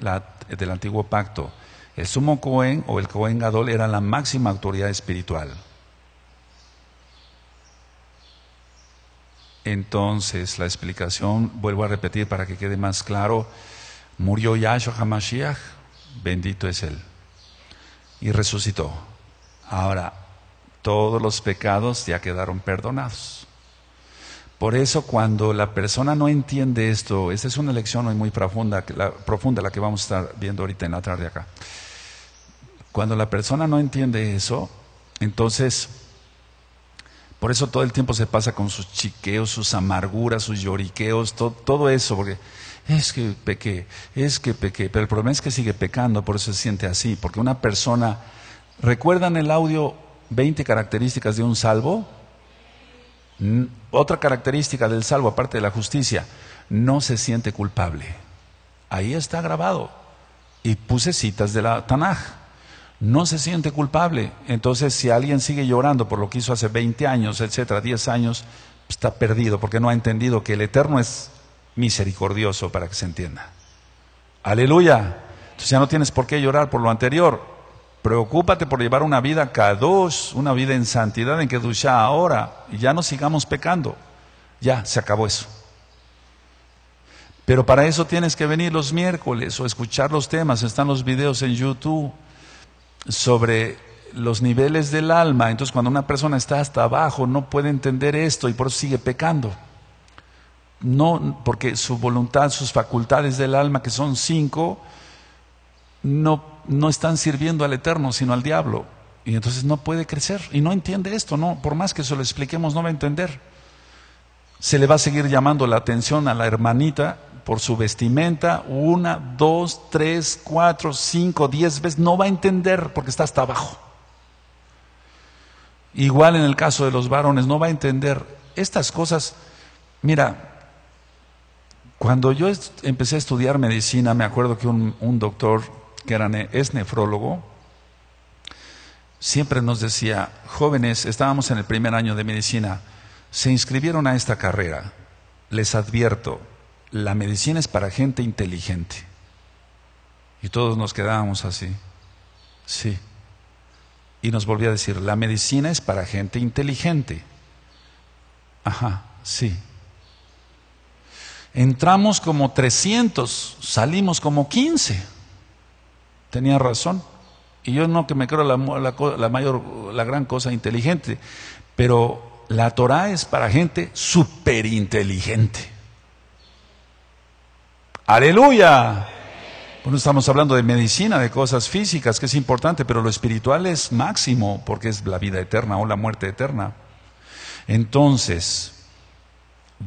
del antiguo pacto. El sumo Cohen o el Cohen Gadol era la máxima autoridad espiritual. Entonces, la explicación, vuelvo a repetir para que quede más claro, murió Yahshua HaMashiach, bendito es Él, y resucitó. Ahora, todos los pecados ya quedaron perdonados. Por eso cuando la persona no entiende esto, esta es una lección muy, profunda, la, profunda la que vamos a estar viendo ahorita en la tarde acá. Cuando la persona no entiende eso, entonces, por eso todo el tiempo se pasa con sus chiqueos, sus amarguras, sus lloriqueos, todo, eso, porque es que pequé, es que pequé, pero el problema es que sigue pecando, por eso se siente así, porque una persona ¿Recuerdan el audio 20 características de un salvo? Otra característica del salvo, aparte de la justicia, no se siente culpable. Ahí está grabado. Y puse citas de la Tanaj. No se siente culpable. Entonces, si alguien sigue llorando por lo que hizo hace 20 años, etcétera, 10 años, está perdido porque no ha entendido que el Eterno es misericordioso para que se entienda. Aleluya. Entonces ya no tienes por qué llorar por lo anterior. Preocúpate por llevar una vida cada dos, una vida en santidad, en que ya ahora, y ya no sigamos pecando. Ya, se acabó eso. Pero para eso tienes que venir los miércoles o escuchar los temas. Están los videos en YouTube sobre los niveles del alma. Entonces cuando una persona está hasta abajo no puede entender esto y por eso sigue pecando. No, porque su voluntad, sus facultades del alma, que son cinco, no no están sirviendo al Eterno, sino al diablo. Y entonces no puede crecer. Y no entiende esto, no, por más que se lo expliquemos, no va a entender. Se le va a seguir llamando la atención a la hermanita por su vestimenta, una, dos, tres, cuatro, cinco, diez veces, no va a entender porque está hasta abajo. Igual en el caso de los varones, no va a entender estas cosas. Mira, cuando yo empecé a estudiar medicina, me acuerdo que un, un doctor que era es nefrólogo, siempre nos decía, jóvenes, estábamos en el primer año de medicina, se inscribieron a esta carrera, les advierto, la medicina es para gente inteligente. Y todos nos quedábamos así, sí. Y nos volvía a decir, la medicina es para gente inteligente. Ajá, sí. Entramos como 300, salimos como 15 tenía razón. Y yo no que me creo la, mayor, la gran cosa inteligente, pero la Torah es para gente súper inteligente. Aleluya. Bueno, pues estamos hablando de medicina, de cosas físicas, que es importante, pero lo espiritual es máximo, porque es la vida eterna o la muerte eterna. Entonces,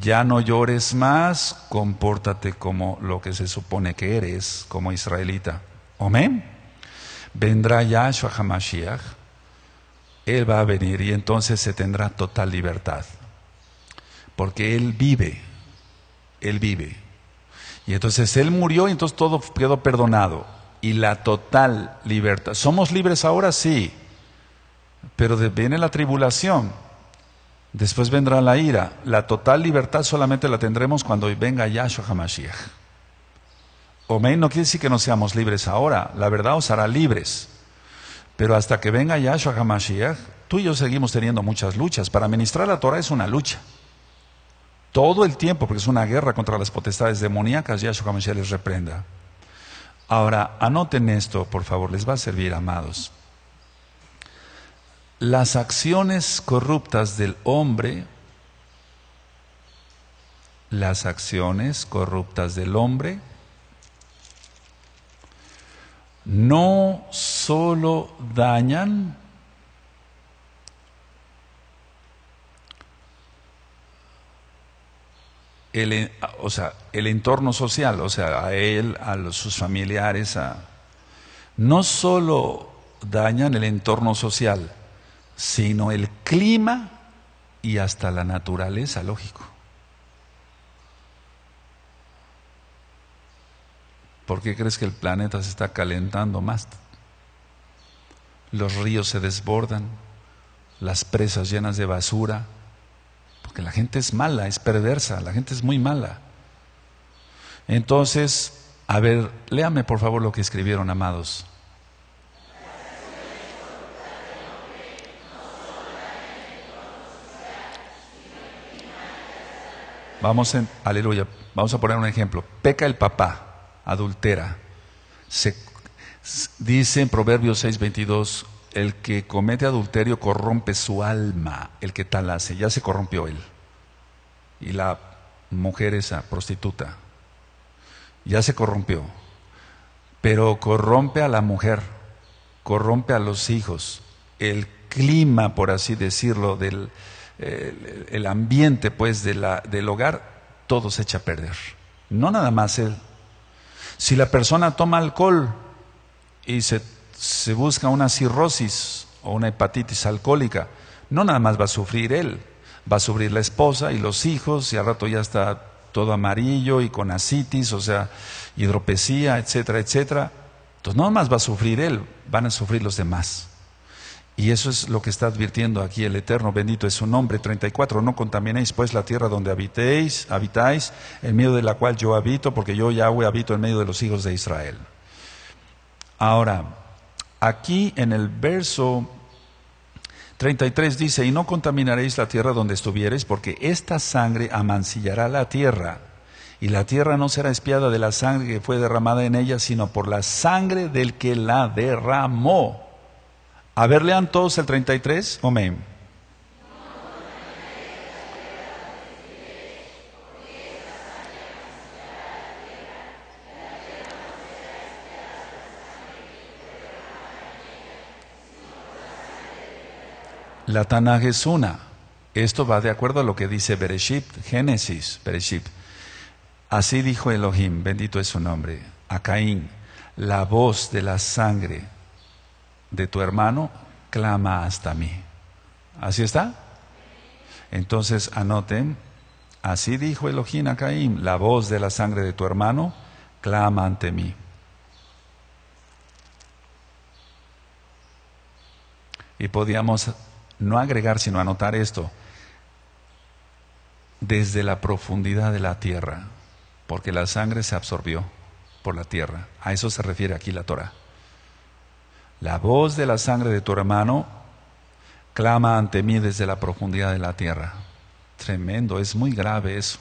ya no llores más, compórtate como lo que se supone que eres, como israelita. Amén. Vendrá Yahshua HaMashiach. Él va a venir y entonces se tendrá total libertad. Porque Él vive. Él vive. Y entonces Él murió y entonces todo quedó perdonado. Y la total libertad. ¿Somos libres ahora? Sí. Pero viene la tribulación. Después vendrá la ira. La total libertad solamente la tendremos cuando venga Yahshua HaMashiach. Amén no quiere decir que no seamos libres ahora. La verdad os hará libres. Pero hasta que venga Yahshua HaMashiach, tú y yo seguimos teniendo muchas luchas. Para ministrar la Torah es una lucha. Todo el tiempo, porque es una guerra contra las potestades demoníacas, Yahshua HaMashiach les reprenda. Ahora, anoten esto, por favor, les va a servir, amados. Las acciones corruptas del hombre, las acciones corruptas del hombre, no solo dañan, el, o sea, el entorno social, o sea, a él, a sus familiares, no solo dañan el entorno social, sino el clima y hasta la naturaleza, lógico. ¿Por qué crees que el planeta se está calentando más? Los ríos se desbordan, las presas llenas de basura, porque la gente es mala, es perversa, la gente es muy mala. Entonces, a ver, léame por favor lo que escribieron, amados. Vamos en, aleluya, vamos a poner un ejemplo. Peca el papá adultera. Se, dice en Proverbios 6:22, el que comete adulterio corrompe su alma, el que tal hace, ya se corrompió él. Y la mujer esa, prostituta, ya se corrompió, pero corrompe a la mujer, corrompe a los hijos, el clima, por así decirlo, del eh, el, ambiente pues de la, del hogar, todo se echa a perder. No nada más él. Si la persona toma alcohol y se, busca una cirrosis o una hepatitis alcohólica, no nada más va a sufrir él, va a sufrir la esposa y los hijos y al rato ya está todo amarillo y con asitis, o sea, hidropesía, etcétera, etcétera. Entonces no nada más va a sufrir él, van a sufrir los demás. Y eso es lo que está advirtiendo aquí el Eterno, bendito es su nombre. 34, no contaminéis pues la tierra donde habitéis, habitáis, en medio de la cual yo habito, porque yo Yahweh habito en medio de los hijos de Israel. Ahora, aquí en el verso 33 dice, y no contaminaréis la tierra donde estuvieres porque esta sangre amancillará la tierra, y la tierra no será espiada de la sangre que fue derramada en ella, sino por la sangre del que la derramó. A ver, lean todos el 33. Amén. La Tanaj es una. Esto va de acuerdo a lo que dice Bereshit, Génesis, Bereshit. Así dijo Elohim, bendito es su nombre, a Caín, la voz de la sangre de tu hermano clama hasta mí. ¿Así está? Entonces anoten, así dijo Elohim a Caín, la voz de la sangre de tu hermano clama ante mí. Y podíamos no agregar, sino anotar esto, desde la profundidad de la tierra, porque la sangre se absorbió por la tierra. A eso se refiere aquí la Torah. La voz de la sangre de tu hermano clama ante mí desde la profundidad de la tierra. Tremendo, es muy grave eso.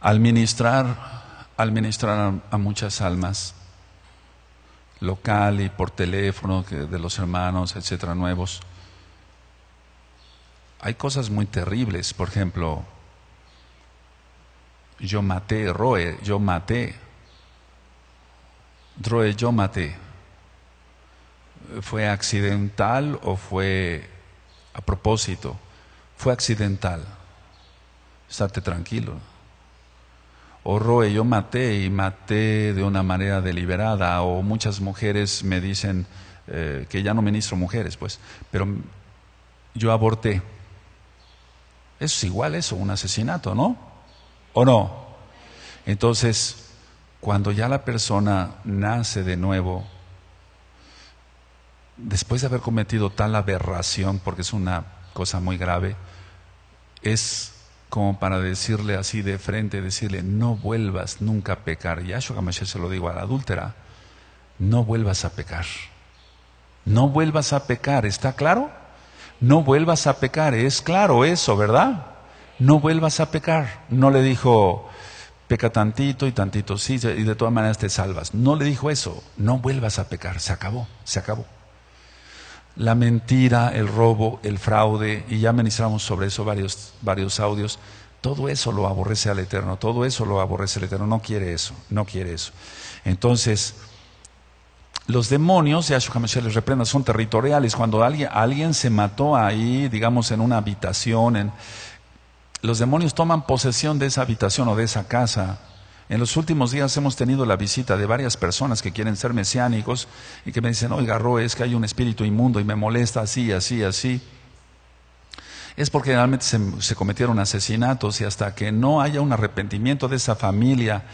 Al ministrar, al ministrar a, a muchas almas, local y por teléfono de los hermanos, etcétera, nuevos. Hay cosas muy terribles, por ejemplo, yo maté, Roe, yo maté, Roe, yo maté. ¿Fue accidental o fue a propósito? Fue accidental. Estate tranquilo o Roe, yo maté y maté de una manera deliberada, o muchas mujeres me dicen eh, que ya no ministro mujeres, pues, pero yo aborté. Es igual eso, un asesinato, ¿no? ¿O no? Entonces, cuando ya la persona nace de nuevo, después de haber cometido tal aberración, porque es una cosa muy grave, es como para decirle así de frente, decirle, no vuelvas nunca a pecar. Yahshua Mashiach se lo digo a la adúltera, no vuelvas a pecar. No vuelvas a pecar, ¿está claro? No vuelvas a pecar, es claro eso, ¿verdad? No vuelvas a pecar. No le dijo, peca tantito y tantito sí, y de todas maneras te salvas. No le dijo eso, no vuelvas a pecar, se acabó, se acabó la mentira, el robo, el fraude, y ya ministramos sobre eso varios, varios audios. Todo eso lo aborrece al Eterno, todo eso lo aborrece al Eterno, no quiere eso, no quiere eso. Entonces, los demonios, ya les reprenda, son territoriales. Cuando alguien, alguien se mató ahí, digamos, en una habitación, en, los demonios toman posesión de esa habitación o de esa casa en los últimos días hemos tenido la visita de varias personas que quieren ser mesiánicos y que me dicen, oiga, Roe, es que hay un espíritu inmundo y me molesta así, así, así. Es porque realmente se, cometieron asesinatos y hasta que no haya un arrepentimiento de esa familia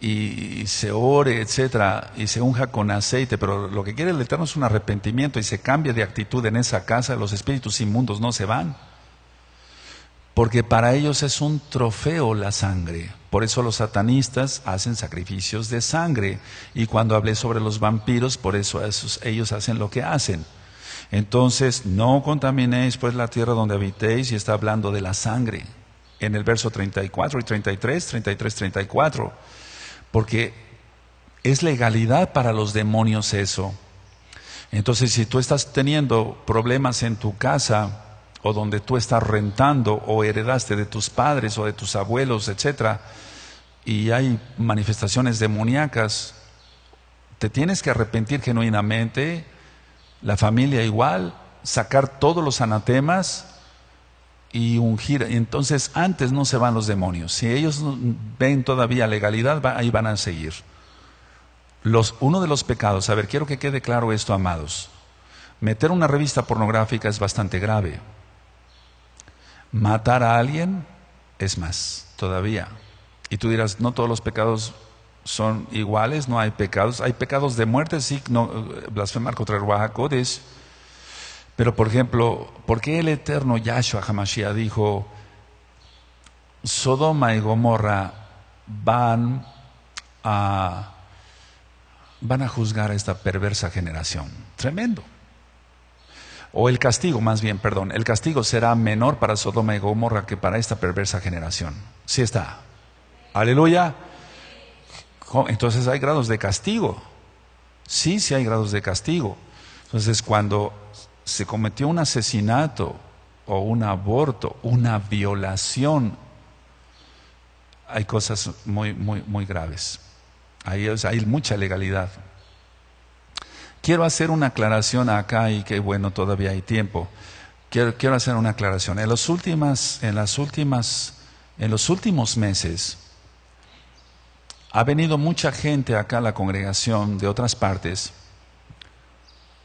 y, se ore, etcétera, y se unja con aceite, pero lo que quiere el Eterno es un arrepentimiento y se cambie de actitud en esa casa, los espíritus inmundos no se van porque para ellos es un trofeo la sangre. Por eso los satanistas hacen sacrificios de sangre. Y cuando hablé sobre los vampiros, por eso ellos hacen lo que hacen. Entonces, no contaminéis pues la tierra donde habitéis y está hablando de la sangre. En el verso 34 y 33, 33, 34. Porque es legalidad para los demonios eso. Entonces, si tú estás teniendo problemas en tu casa, o donde tú estás rentando o heredaste de tus padres o de tus abuelos, etcétera, y hay manifestaciones demoníacas, te tienes que arrepentir genuinamente, la familia igual, sacar todos los anatemas y ungir. Entonces antes no se van los demonios. Si ellos ven todavía legalidad, ahí van a seguir. Los, uno de los pecados, a ver, quiero que quede claro esto, amados. Meter una revista pornográfica es bastante grave matar a alguien es más todavía. Y tú dirás, no todos los pecados son iguales, no hay pecados. Hay pecados de muerte, sí, blasfemar contra el Kodesh. Pero, por ejemplo, ¿por qué el eterno Yahshua Hamashiach dijo, Sodoma y Gomorra van a, van a juzgar a esta perversa generación? Tremendo o el castigo más bien, perdón, el castigo será menor para Sodoma y Gomorra que para esta perversa generación. Sí está. Aleluya. Entonces hay grados de castigo. Sí, sí hay grados de castigo. Entonces cuando se cometió un asesinato o un aborto, una violación, hay cosas muy, muy, muy graves. hay mucha legalidad. Quiero hacer una aclaración acá y que bueno, todavía hay tiempo. Quiero, hacer una aclaración. En, los últimas, en, las últimas, en los últimos meses ha venido mucha gente acá a la congregación de otras partes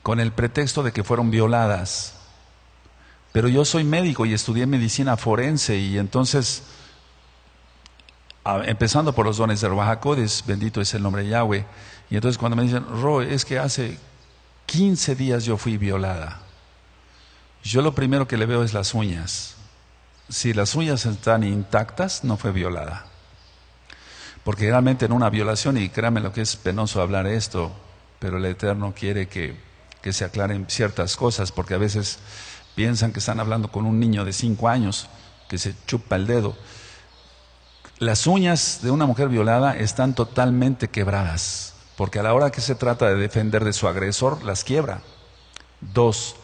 con el pretexto de que fueron violadas. Pero yo soy médico y estudié medicina forense y entonces empezando por los dones de Rojacodes, bendito es el nombre de Yahweh. Y entonces cuando me dicen, Ro, es que hace 15 días yo fui violada. Yo lo primero que le veo es las uñas. Si las uñas están intactas, no fue violada. Porque realmente en una violación, y créanme lo que es penoso hablar esto, pero el Eterno quiere que, que se aclaren ciertas cosas, porque a veces piensan que están hablando con un niño de 5 años que se chupa el dedo las uñas de una mujer violada están totalmente quebradas, porque a la hora que se trata de defender de su agresor, las quiebra. Dos,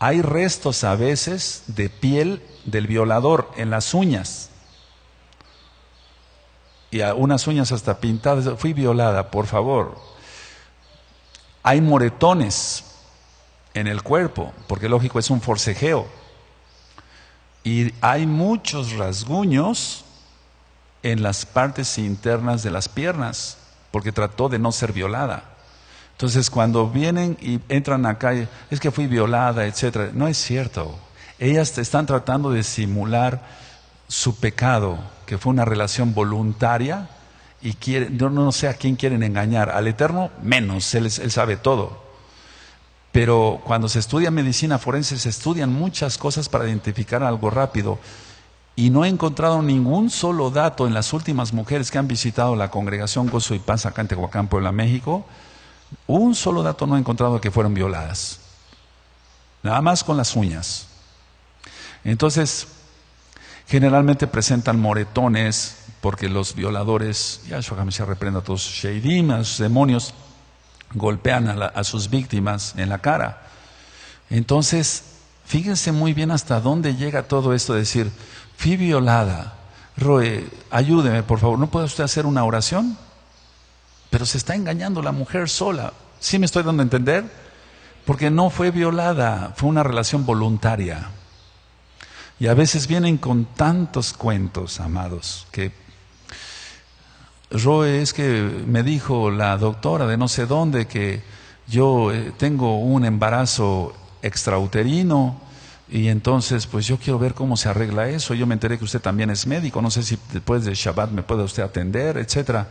hay restos a veces de piel del violador en las uñas. Y unas uñas hasta pintadas. Fui violada, por favor. Hay moretones en el cuerpo, porque lógico es un forcejeo. Y hay muchos rasguños en las partes internas de las piernas, porque trató de no ser violada. Entonces, cuando vienen y entran a calle es que fui violada, etcétera. No es cierto. Ellas están tratando de simular su pecado, que fue una relación voluntaria, y quieren, no, no sé a quién quieren engañar. Al Eterno, menos, él, él sabe todo. Pero cuando se estudia medicina forense, se estudian muchas cosas para identificar algo rápido y no he encontrado ningún solo dato en las últimas mujeres que han visitado la congregación Gozo y Paz acá en Tehuacán, Puebla, México, un solo dato no he encontrado que fueron violadas. Nada más con las uñas. Entonces, generalmente presentan moretones porque los violadores, ya ya se reprenda a todos sus a sus demonios, golpean a sus víctimas en la cara. Entonces, Fíjense muy bien hasta dónde llega todo esto, de decir, fui violada, Roe, ayúdeme por favor, ¿no puede usted hacer una oración? Pero se está engañando la mujer sola. ¿Sí me estoy dando a entender? Porque no fue violada, fue una relación voluntaria. Y a veces vienen con tantos cuentos, amados, que Roe es que me dijo la doctora de no sé dónde que yo eh, tengo un embarazo extrauterino. Y entonces, pues yo quiero ver cómo se arregla eso. Yo me enteré que usted también es médico. No sé si después de Shabbat me puede usted atender, etcétera.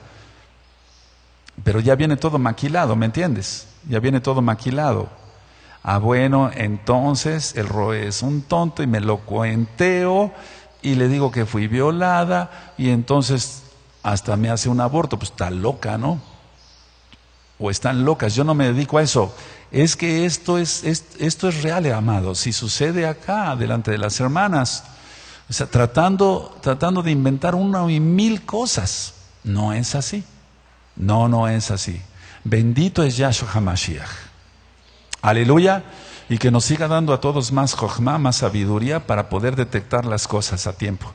Pero ya viene todo maquilado, ¿me entiendes? Ya viene todo maquilado. Ah, bueno, entonces el Roe es un tonto y me lo cuenteo y le digo que fui violada y entonces hasta me hace un aborto. Pues está loca, ¿no? O están locas. Yo no me dedico a eso es que esto es, esto es real, eh, amado. Si sucede acá, delante de las hermanas, o sea, tratando, tratando de inventar una y mil cosas, no es así. No, no es así. Bendito es Yahshua HaMashiach. Aleluya. Y que nos siga dando a todos más jochma, más sabiduría para poder detectar las cosas a tiempo.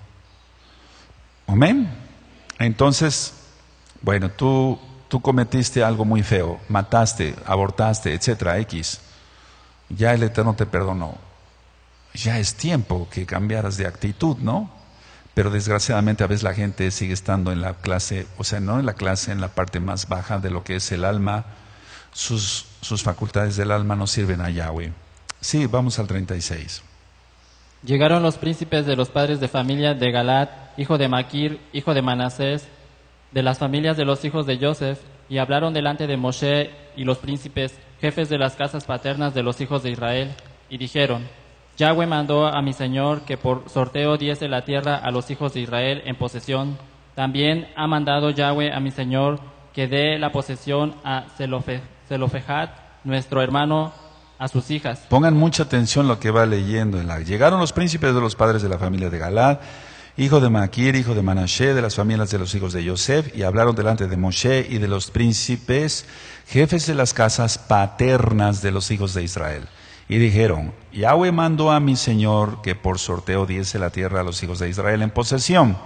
Amén. Entonces, bueno, tú tú cometiste algo muy feo, mataste, abortaste, etcétera, X, ya el Eterno te perdonó. Ya es tiempo que cambiaras de actitud, ¿no? Pero desgraciadamente a veces la gente sigue estando en la clase, o sea, no en la clase, en la parte más baja de lo que es el alma. Sus, sus facultades del alma no sirven a Yahweh. Sí, vamos al 36. Llegaron los príncipes de los padres de familia de Galat, hijo de Maquir, hijo de Manasés, de las familias de los hijos de Joseph, y hablaron delante de Moshe y los príncipes, jefes de las casas paternas de los hijos de Israel, y dijeron, Yahweh mandó a mi Señor que por sorteo diese la tierra a los hijos de Israel en posesión. También ha mandado Yahweh a mi Señor que dé la posesión a Zelofe, nuestro hermano, a sus hijas. Pongan mucha atención lo que va leyendo. Llegaron los príncipes de los padres de la familia de Galad hijo de Maquir, hijo de Manashe, de las familias de los hijos de Yosef, y hablaron delante de Moshe y de los príncipes, jefes de las casas paternas de los hijos de Israel. Y dijeron, Yahweh mandó a mi Señor que por sorteo diese la tierra a los hijos de Israel en posesión.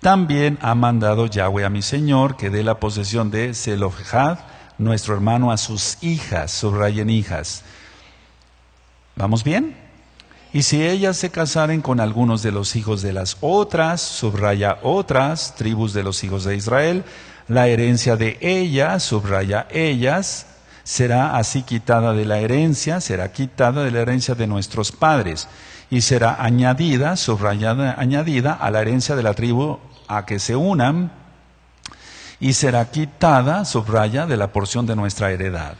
También ha mandado Yahweh a mi Señor que dé la posesión de Zelofjad, nuestro hermano, a sus hijas, subrayen hijas. ¿Vamos bien? Y si ellas se casaren con algunos de los hijos de las otras, subraya otras, tribus de los hijos de Israel, la herencia de ellas, subraya ellas, será así quitada de la herencia, será quitada de la herencia de nuestros padres, y será añadida, subrayada, añadida a la herencia de la tribu a que se unan, y será quitada, subraya, de la porción de nuestra heredad.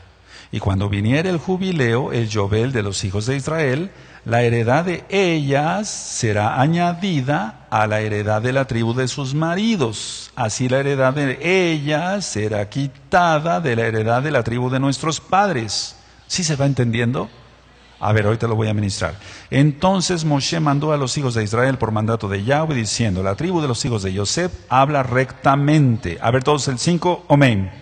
Y cuando viniere el jubileo, el llovel de los hijos de Israel, la heredad de ellas será añadida a la heredad de la tribu de sus maridos. Así la heredad de ellas será quitada de la heredad de la tribu de nuestros padres. ¿Sí se va entendiendo? A ver, hoy te lo voy a ministrar. Entonces Moshe mandó a los hijos de Israel por mandato de Yahweh diciendo, la tribu de los hijos de Joseph habla rectamente. A ver todos el 5, amén.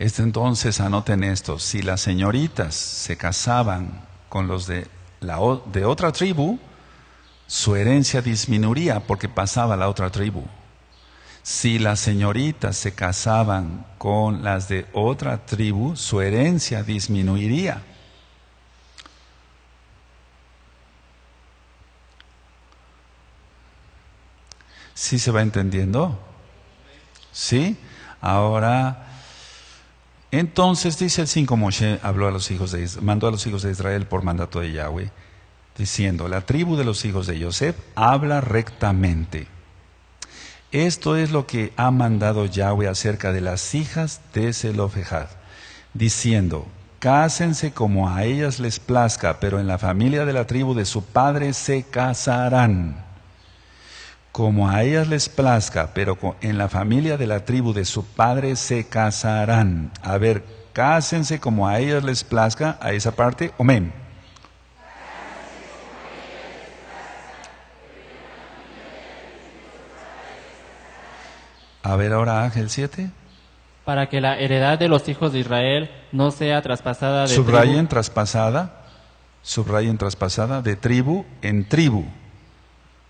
Entonces anoten esto, si las señoritas se casaban con los de, de otra tribu, su herencia disminuiría porque pasaba a la otra tribu. Si las señoritas se casaban con las de otra tribu, su herencia disminuiría. ¿Sí se va entendiendo? ¿Sí? Ahora entonces dice el 5, Moshe habló a los hijos de mandó a los hijos de Israel por mandato de Yahweh, diciendo, la tribu de los hijos de Joseph habla rectamente. Esto es lo que ha mandado Yahweh acerca de las hijas de Zelofejad, diciendo, cásense como a ellas les plazca, pero en la familia de la tribu de su padre se casarán como a ellas les plazca, pero en la familia de la tribu de su padre se casarán. A ver, cásense como a ellas les plazca, a esa parte, amén. A ver ahora Ángel 7. Para que la heredad de los hijos de Israel no sea traspasada de Subrayen traspasada, subrayen traspasada de tribu en tribu.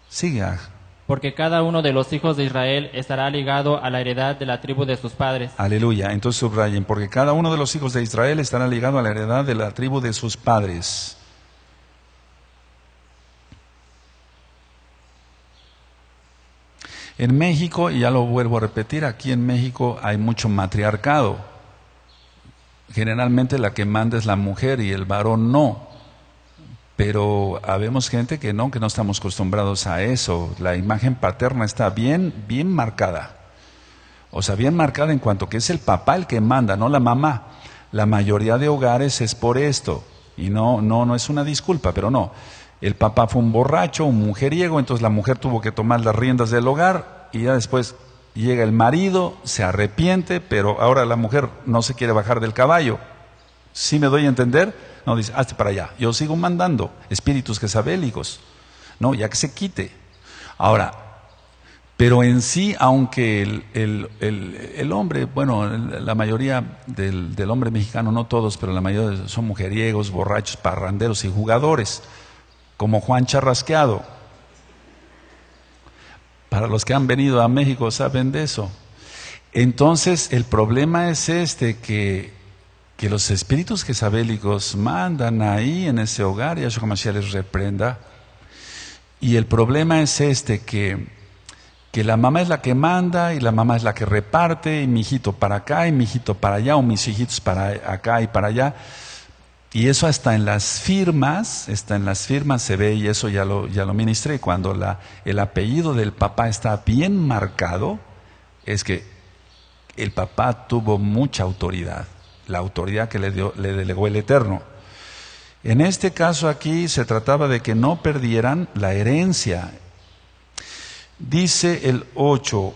Sigue Ángel porque cada uno de los hijos de Israel estará ligado a la heredad de la tribu de sus padres. Aleluya. Entonces subrayen, porque cada uno de los hijos de Israel estará ligado a la heredad de la tribu de sus padres. En México, y ya lo vuelvo a repetir, aquí en México hay mucho matriarcado. Generalmente la que manda es la mujer y el varón no pero habemos gente que no, que no estamos acostumbrados a eso. La imagen paterna está bien, bien marcada. O sea, bien marcada en cuanto que es el papá el que manda, no la mamá. La mayoría de hogares es por esto. Y no, no, no es una disculpa, pero no. El papá fue un borracho, un mujeriego, entonces la mujer tuvo que tomar las riendas del hogar y ya después llega el marido, se arrepiente, pero ahora la mujer no se quiere bajar del caballo. ¿Sí me doy a entender? No, dice, hazte para allá. Yo sigo mandando espíritus jezabélicos. No, ya que se quite. Ahora, pero en sí, aunque el, hombre, bueno, la mayoría del, del, hombre mexicano, no todos, pero la mayoría son mujeriegos, borrachos, parranderos y jugadores, como Juan Charrasqueado. Para los que han venido a México saben de eso. Entonces, el problema es este, que que los espíritus jezabélicos mandan ahí en ese hogar, y Yahshua Mashiach les reprenda. Y el problema es este, que, que la mamá es la que manda y la mamá es la que reparte, y mi hijito para acá, y mi hijito para allá, o mis hijitos para acá y para allá. Y eso hasta en las firmas, está en las firmas se ve y eso ya lo, ya lo ministré. Cuando la, el apellido del papá está bien marcado, es que el papá tuvo mucha autoridad la autoridad que le, dio, le delegó el Eterno. En este caso aquí se trataba de que no perdieran la herencia. Dice el 8,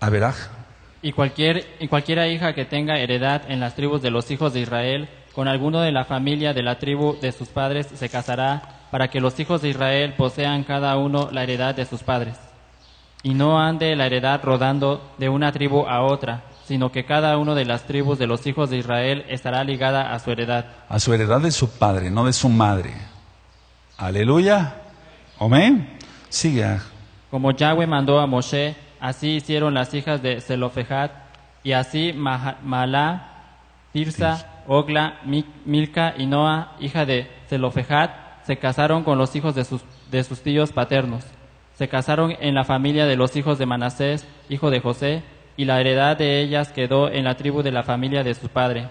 Averaj. Ah. Y, cualquier, y cualquiera hija que tenga heredad en las tribus de los hijos de Israel, con alguno de la familia de la tribu de sus padres, se casará para que los hijos de Israel posean cada uno la heredad de sus padres. Y no ande la heredad rodando de una tribu a otra, sino que cada una de las tribus de los hijos de Israel estará ligada a su heredad. A su heredad de su padre, no de su madre. Aleluya. Amén. Siga. Como Yahweh mandó a Moshe, así hicieron las hijas de Zelofejad, y así Malá, Tirsa, Ogla, Milca y Noa, hija de Zelofejad, se casaron con los hijos de sus, de sus tíos paternos. Se casaron en la familia de los hijos de Manasés, hijo de José, y la heredad de ellas quedó en la tribu de la familia de su padre.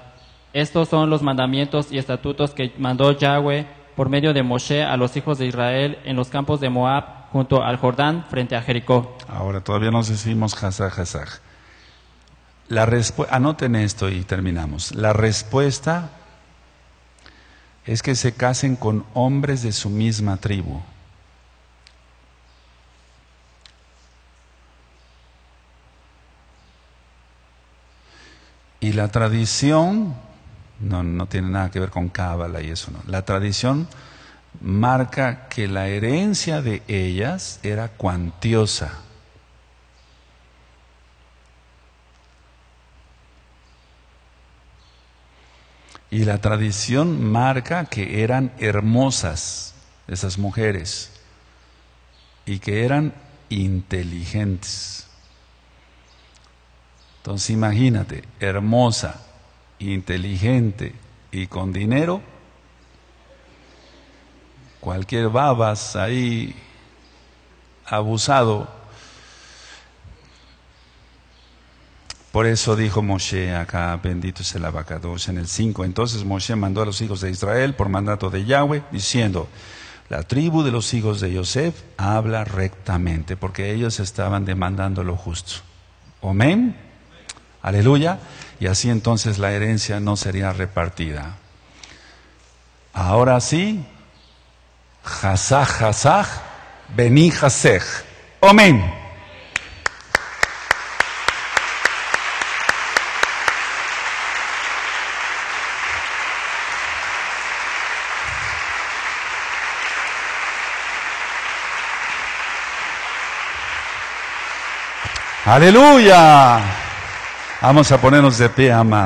Estos son los mandamientos y estatutos que mandó Yahweh por medio de Moshe a los hijos de Israel en los campos de Moab junto al Jordán frente a Jericó. Ahora todavía nos decimos Hazaj, Hazaj. anoten esto y terminamos. La respuesta es que se casen con hombres de su misma tribu. Y la tradición, no, no tiene nada que ver con cábala y eso, no. La tradición marca que la herencia de ellas era cuantiosa. Y la tradición marca que eran hermosas esas mujeres y que eran inteligentes. Entonces imagínate, hermosa, inteligente y con dinero, cualquier babas ahí abusado. Por eso dijo Moshe acá, bendito es el abacados en el 5. Entonces Moshe mandó a los hijos de Israel por mandato de Yahweh, diciendo, la tribu de los hijos de Yosef habla rectamente, porque ellos estaban demandando lo justo. Amén. Aleluya. Y así entonces la herencia no sería repartida. Ahora sí, Hazaj, Hazaj, Beni Amén. Aleluya. Vamos a ponernos de pie, más.